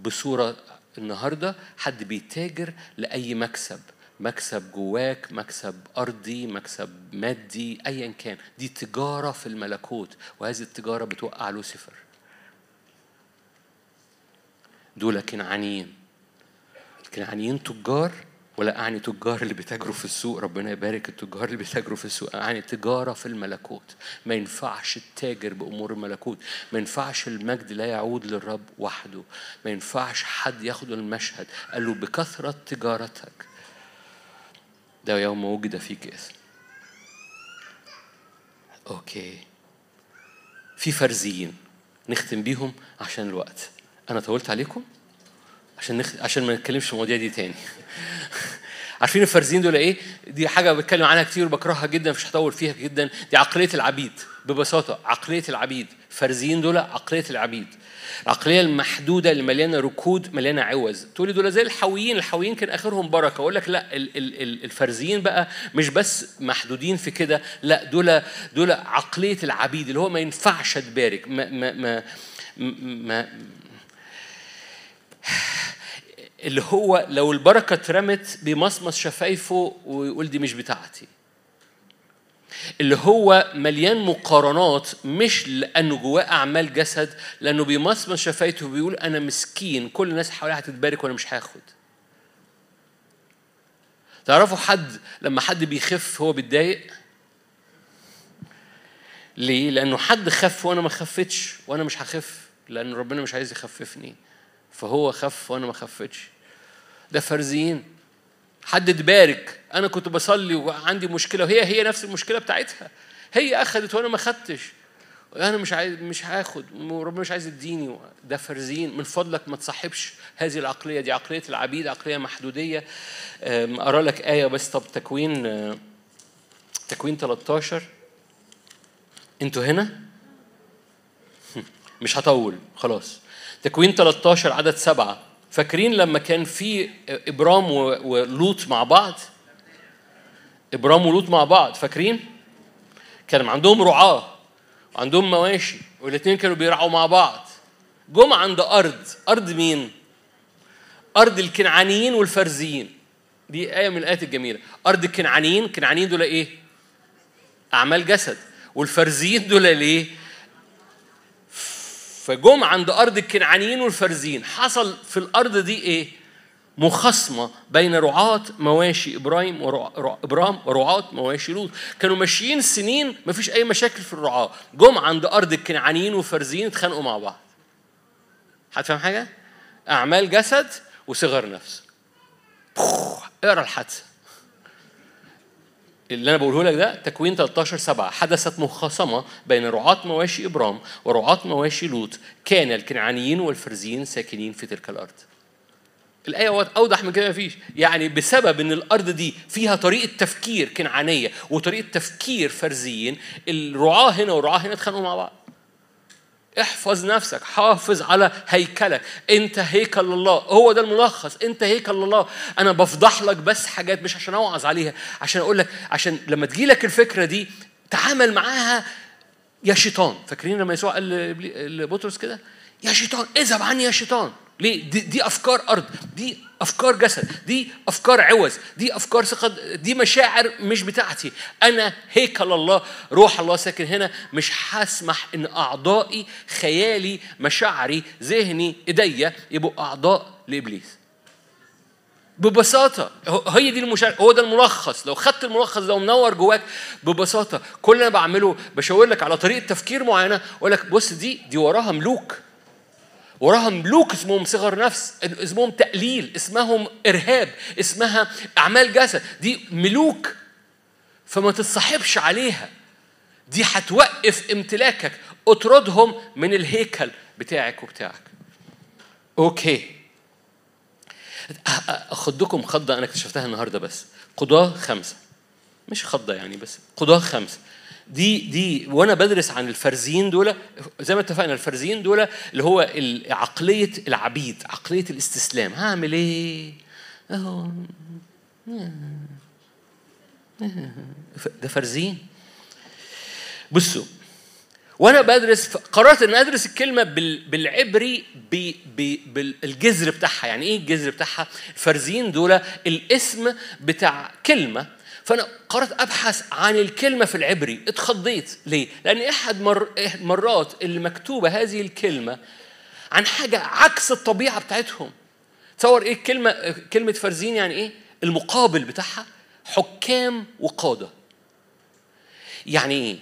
بصورة النهاردة حد بيتاجر لأي مكسب مكسب جواك مكسب أرضي مكسب مادي أيا كان دي تجارة في الملكوت وهذه التجارة بتوقع لوسيفر دول كنعانيين الكنعانيين تجار ولا أعني تجار اللي بيتاجروا في السوق ربنا يبارك التجار اللي بيتاجروا في السوق أعني تجارة في الملكوت ما ينفعش التاجر بأمور الملكوت ما ينفعش المجد لا يعود للرب وحده ما ينفعش حد ياخد المشهد قال له بكثرة تجارتك ده يوم وجد فيك إثم أوكي في فرزيين نختم بيهم عشان الوقت انا طولت عليكم عشان نخ... عشان ما نتكلمش في المواضيع دي تاني عارفين الفرزين دول ايه دي حاجه بتكلم عنها كتير وبكرهها جدا مش هطول فيها جدا دي عقليه العبيد ببساطه عقليه العبيد فرزين دول عقليه العبيد العقليه المحدوده اللي مليانه ركود مليانه عوز تقول لي دول زي الحاويين الحاويين كان اخرهم بركه اقول لك لا ال ال ال الفرزيين بقى مش بس محدودين في كده لا دول دول عقليه العبيد اللي هو ما ينفعش تبارك ما ما ما, ما اللي هو لو البركة اترمت بيمصمص شفايفه ويقول دي مش بتاعتي اللي هو مليان مقارنات مش لأنه جواه أعمال جسد لأنه بيمصمص شفايته وبيقول أنا مسكين كل الناس حواليها هتتبارك وأنا مش هاخد تعرفوا حد لما حد بيخف هو بيتضايق ليه؟ لأنه حد خف وأنا ما خفتش وأنا مش هخف لأن ربنا مش عايز يخففني فهو خف وانا ما خفتش ده فرزين حد تبارك انا كنت بصلي وعندي مشكله وهي هي نفس المشكله بتاعتها هي اخذت وانا ما خدتش انا مش عايز مش هاخد ربنا مش عايز يديني ده فرزين من فضلك ما تصاحبش هذه العقليه دي عقليه العبيد عقليه محدوديه اقرا لك ايه بس طب تكوين تكوين 13 انتوا هنا مش هطول خلاص تكوين 13 عدد سبعة فاكرين لما كان في إبرام ولوط مع بعض إبرام ولوط مع بعض فاكرين كان عندهم رعاة وعندهم مواشي والاثنين كانوا بيرعوا مع بعض جم عند أرض أرض مين أرض الكنعانيين والفرزيين دي آية من الآيات الجميلة أرض الكنعانيين الكنعانيين دول إيه أعمال جسد والفرزيين دول ليه فجم عند أرض الكنعانيين والفرزين حصل في الأرض دي إيه؟ مخاصمة بين رعاة مواشي إبراهيم ورع... إبرام ورعاة مواشي لوط كانوا ماشيين سنين مفيش أي مشاكل في الرعاة جم عند أرض الكنعانيين وفرزين اتخانقوا مع بعض فاهم حاجة؟ أعمال جسد وصغر نفس اقرا الحادثة اللي انا بقوله لك ده تكوين 13 7 حدثت مخاصمه بين رعاة مواشي ابرام ورعاة مواشي لوط كان الكنعانيين والفرزيين ساكنين في تلك الارض. الآية أوضح من كده مفيش يعني بسبب إن الأرض دي فيها طريقة تفكير كنعانية وطريقة تفكير فرزيين الرعاة هنا والرعاة هنا اتخانقوا مع بعض احفظ نفسك حافظ على هيكلك انت هيكل الله هو ده الملخص انت هيكل الله انا بفضح لك بس حاجات مش عشان اوعظ عليها عشان اقول لك عشان لما تجيلك الفكره دي تعامل معاها يا شيطان فاكرين لما يسوع قال لبطرس كده يا شيطان اذهب عني يا شيطان ليه؟ دي, دي أفكار أرض، دي أفكار جسد، دي أفكار عوز، دي أفكار ثقة، دي مشاعر مش بتاعتي، أنا هيكل الله، روح الله ساكن هنا، مش هسمح إن أعضائي، خيالي، مشاعري، ذهني، إيديا يبقوا أعضاء لإبليس. ببساطة هي دي المشاركة هو ده الملخص لو خدت الملخص ده ومنور جواك ببساطة كل اللي أنا بعمله بشاور لك على طريقة تفكير معينة أقول لك بص دي دي وراها ملوك وراها ملوك اسمهم صغر نفس اسمهم تقليل اسمهم إرهاب اسمها أعمال جسد دي ملوك فما تتصاحبش عليها دي هتوقف امتلاكك اطردهم من الهيكل بتاعك وبتاعك اوكي اخدكم خضه انا اكتشفتها النهارده بس قضاه خمسه مش خضه يعني بس قضاه خمسه دي دي وانا بدرس عن الفرزيين دول زي ما اتفقنا الفرزيين دول اللي هو عقليه العبيد عقليه الاستسلام هعمل ايه اهو ده فرزين بصوا وانا بدرس قررت ان ادرس الكلمه بالعبري بالجذر بتاعها يعني ايه الجذر بتاعها الفرزيين دول الاسم بتاع كلمه فأنا قررت أبحث عن الكلمة في العبري اتخضيت ليه؟ لأن أحد مر... مرات اللي مكتوبة هذه الكلمة عن حاجة عكس الطبيعة بتاعتهم تصور إيه الكلمة كلمة فرزين يعني إيه؟ المقابل بتاعها حكام وقادة يعني إيه؟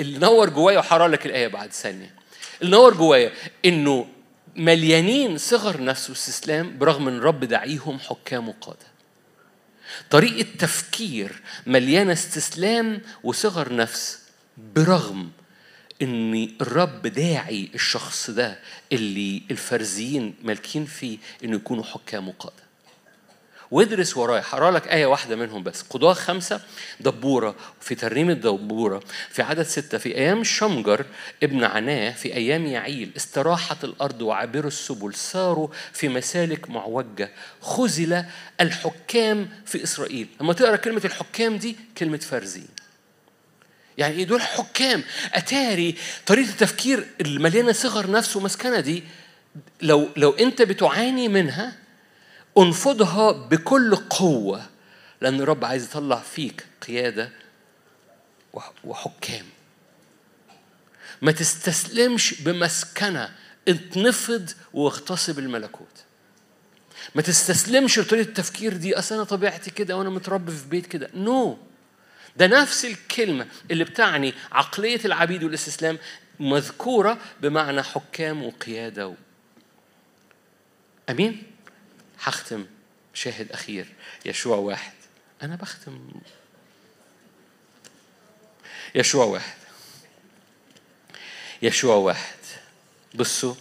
اللي, نور جوايا وحرق لك الآية بعد ثانية اللي نور جوايا إنه مليانين صغر نفس واستسلام برغم ان رب دعيهم حكام وقاده طريقة تفكير مليانة استسلام وصغر نفس برغم ان الرب داعي الشخص ده اللي الفرزيين مالكين فيه انه يكونوا حكام وقادة وادرس ورايا هقرا لك ايه واحده منهم بس قضاه خمسه دبوره في ترنيم الدبوره في عدد سته في ايام شمجر ابن عناه في ايام يعيل استراحت الارض وعابروا السبل ساروا في مسالك معوجه خزل الحكام في اسرائيل لما تقرا كلمه الحكام دي كلمه فرزين يعني ايه دول حكام اتاري طريقه التفكير المليانه صغر نفس ومسكنه دي لو لو انت بتعاني منها انفضها بكل قوة لأن الرب عايز يطلع فيك قيادة وحكام ما تستسلمش بمسكنة اتنفض واغتصب الملكوت ما تستسلمش لطريقة التفكير دي أصل أنا طبيعتي كده وأنا متربي في بيت كده نو no. ده نفس الكلمة اللي بتعني عقلية العبيد والاستسلام مذكورة بمعنى حكام وقيادة و... أمين؟ هختم شاهد أخير يشوع واحد أنا بختم يشوع واحد يشوع واحد بصوا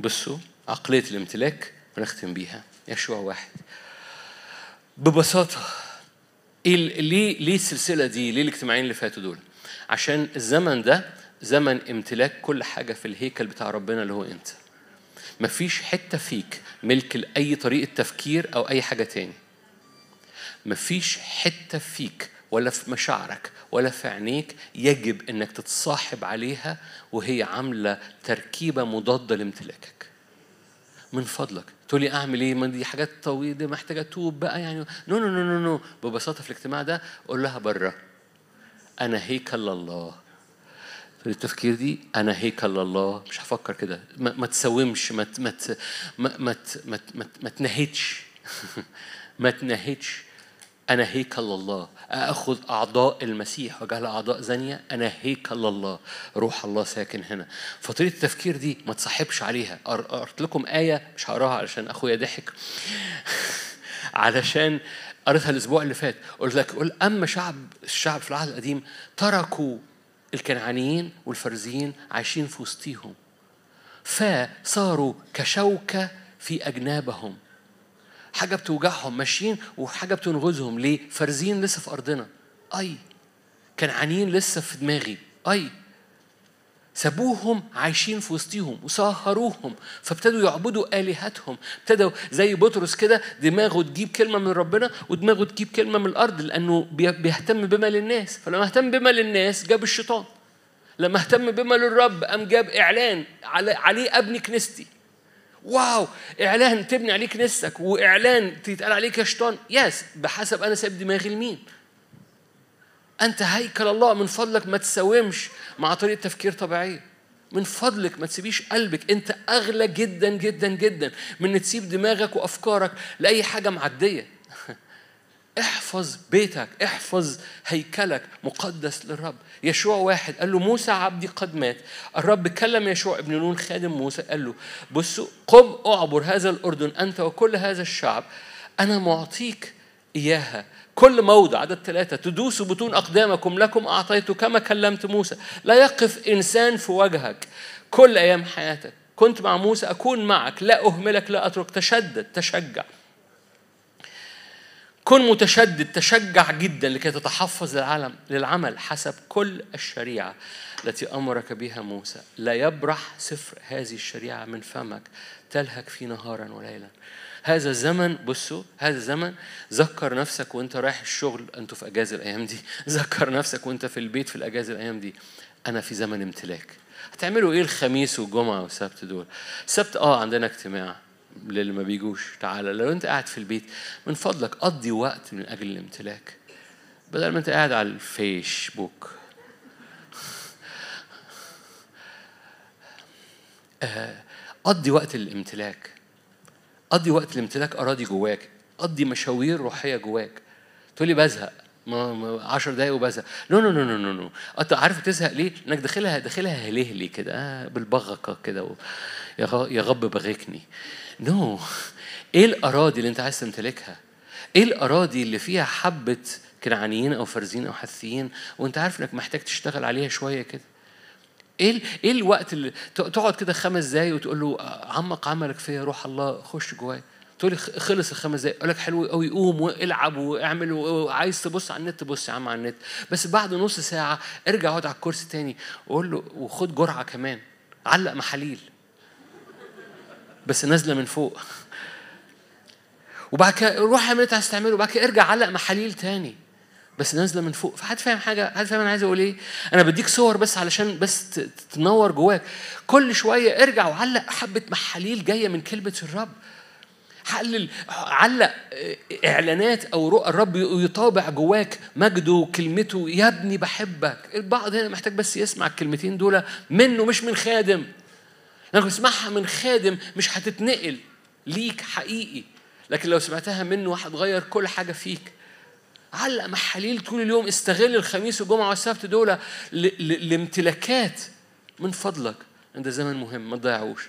بصوا عقلية الامتلاك ونختم بيها يشوع واحد ببساطة إيه ليه ليه السلسلة دي؟ ليه الاجتماعين اللي فاتوا دول؟ عشان الزمن ده زمن امتلاك كل حاجة في الهيكل بتاع ربنا اللي هو أنت. مفيش حتة فيك ملك لأي طريقة تفكير أو أي حاجة تاني مفيش حتة فيك ولا في مشاعرك ولا في عينيك يجب انك تتصاحب عليها وهي عامله تركيبه مضاده لامتلاكك من فضلك تقول لي اعمل ايه ما دي حاجات طويله محتاجه توب بقى يعني نو نو نو نو ببساطه في الاجتماع ده قول لها بره انا هيكل الله التفكير دي انا هيكل لله مش هفكر كده ما, ما تسومش ما ما ما ما ما, ما, ما تنهدش ما تنهدش انا هيكل لله اخذ اعضاء المسيح وجعل اعضاء زانيه انا هيكل لله روح الله ساكن هنا فطريقه التفكير دي ما تصاحبش عليها قرأت لكم ايه مش هقراها علشان اخويا ضحك علشان قريتها الاسبوع اللي فات قلت لك قل اما شعب الشعب في العهد القديم تركوا الكنعانيين والفرزيين عايشين في وسطيهم فصاروا كشوكة في أجنابهم حاجة بتوجعهم ماشيين وحاجة بتنغزهم ليه؟ فرزين لسه في أرضنا أي كنعانيين لسه في دماغي أي سابوهم عايشين في وسطيهم وسهروهم فابتدوا يعبدوا آلهتهم ابتدوا زي بطرس كده دماغه تجيب كلمة من ربنا ودماغه تجيب كلمة من الأرض لأنه بيهتم بما للناس فلما اهتم بما للناس جاب الشيطان لما اهتم بما للرب قام جاب إعلان عليه أبني كنيستي واو إعلان تبني عليه كنيستك وإعلان تتقال عليك يا شيطان يس بحسب أنا سايب دماغي لمين أنت هيكل الله من فضلك ما تساومش مع طريقة تفكير طبيعية من فضلك ما تسيبيش قلبك أنت أغلى جدا جدا جدا من أن تسيب دماغك وأفكارك لأي حاجة معدية احفظ بيتك احفظ هيكلك مقدس للرب يشوع واحد قال له موسى عبدي قد مات الرب كلم يشوع ابن نون خادم موسى قال له بصوا قم اعبر هذا الأردن أنت وكل هذا الشعب أنا معطيك إياها كل موضع عدد ثلاثة تدوسوا بطون أقدامكم لكم أعطيت كما كلمت موسى لا يقف إنسان في وجهك كل أيام حياتك كنت مع موسى أكون معك لا أهملك لا أترك تشدد تشجع كن متشدد تشجع جدا لكي تتحفظ للعالم للعمل حسب كل الشريعة التي أمرك بها موسى لا يبرح سفر هذه الشريعة من فمك تلهك في نهارا وليلا هذا الزمن بصوا هذا الزمن ذكر نفسك وانت رايح الشغل انتوا في اجازه الايام دي ذكر نفسك وانت في البيت في الاجازه الايام دي انا في زمن امتلاك هتعملوا ايه الخميس والجمعه والسبت دول السبت اه عندنا اجتماع للي ما بيجوش تعالى لو انت قاعد في البيت من فضلك قضي وقت من اجل الامتلاك بدل ما انت قاعد على الفيسبوك آه، قضي وقت الامتلاك قضي وقت لامتلاك اراضي جواك قضي مشاوير روحيه جواك تقول لي بزهق ما 10 دقايق وبزهق نو نو نو نو نو نو انت عارف تزهق ليه؟ انك داخلها داخلها هلهلي كده آه، بالبغقه كده و... يا غب بغيكني نو no. ايه الاراضي اللي انت عايز تمتلكها؟ ايه الاراضي اللي فيها حبه كنعانيين او فرزين او حثيين وانت عارف انك محتاج تشتغل عليها شويه كده ايه ايه الوقت اللي تقعد كده خمس دقايق وتقول له عمق عملك فيا روح الله خش جوايا تقول لي خلص الخمس دقايق اقول لك حلو قوي قوم والعب واعمل وعايز تبص على النت بص يا عم على النت بس بعد نص ساعه ارجع اقعد على الكرسي تاني وقول له وخد جرعه كمان علق محاليل بس نازله من فوق وبعد كده روح اعمل اللي انت عايز تعمله وبعد كده ارجع علق محاليل تاني بس نازله من فوق فحد فاهم حاجه حد فاهم انا عايز اقول ايه انا بديك صور بس علشان بس تنور جواك كل شويه ارجع وعلق حبه محاليل جايه من كلمه الرب حلل علق آه، اعلانات او رؤى الرب يطابع جواك مجده وكلمته يا ابني بحبك البعض هنا محتاج بس يسمع الكلمتين دول منه مش من خادم لو تسمعها من خادم مش هتتنقل ليك حقيقي لكن لو سمعتها منه هتغير كل حاجه فيك علق محاليل طول اليوم استغل الخميس والجمعة والسبت دول لامتلاكات من فضلك ده زمن مهم ما تضيعوش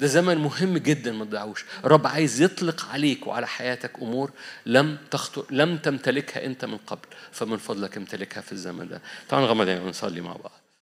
ده زمن مهم جدا ما تضيعوش الرب عايز يطلق عليك وعلى حياتك امور لم تخطر لم تمتلكها انت من قبل فمن فضلك امتلكها في الزمن ده تعالوا نغمض عينينا ونصلي مع بعض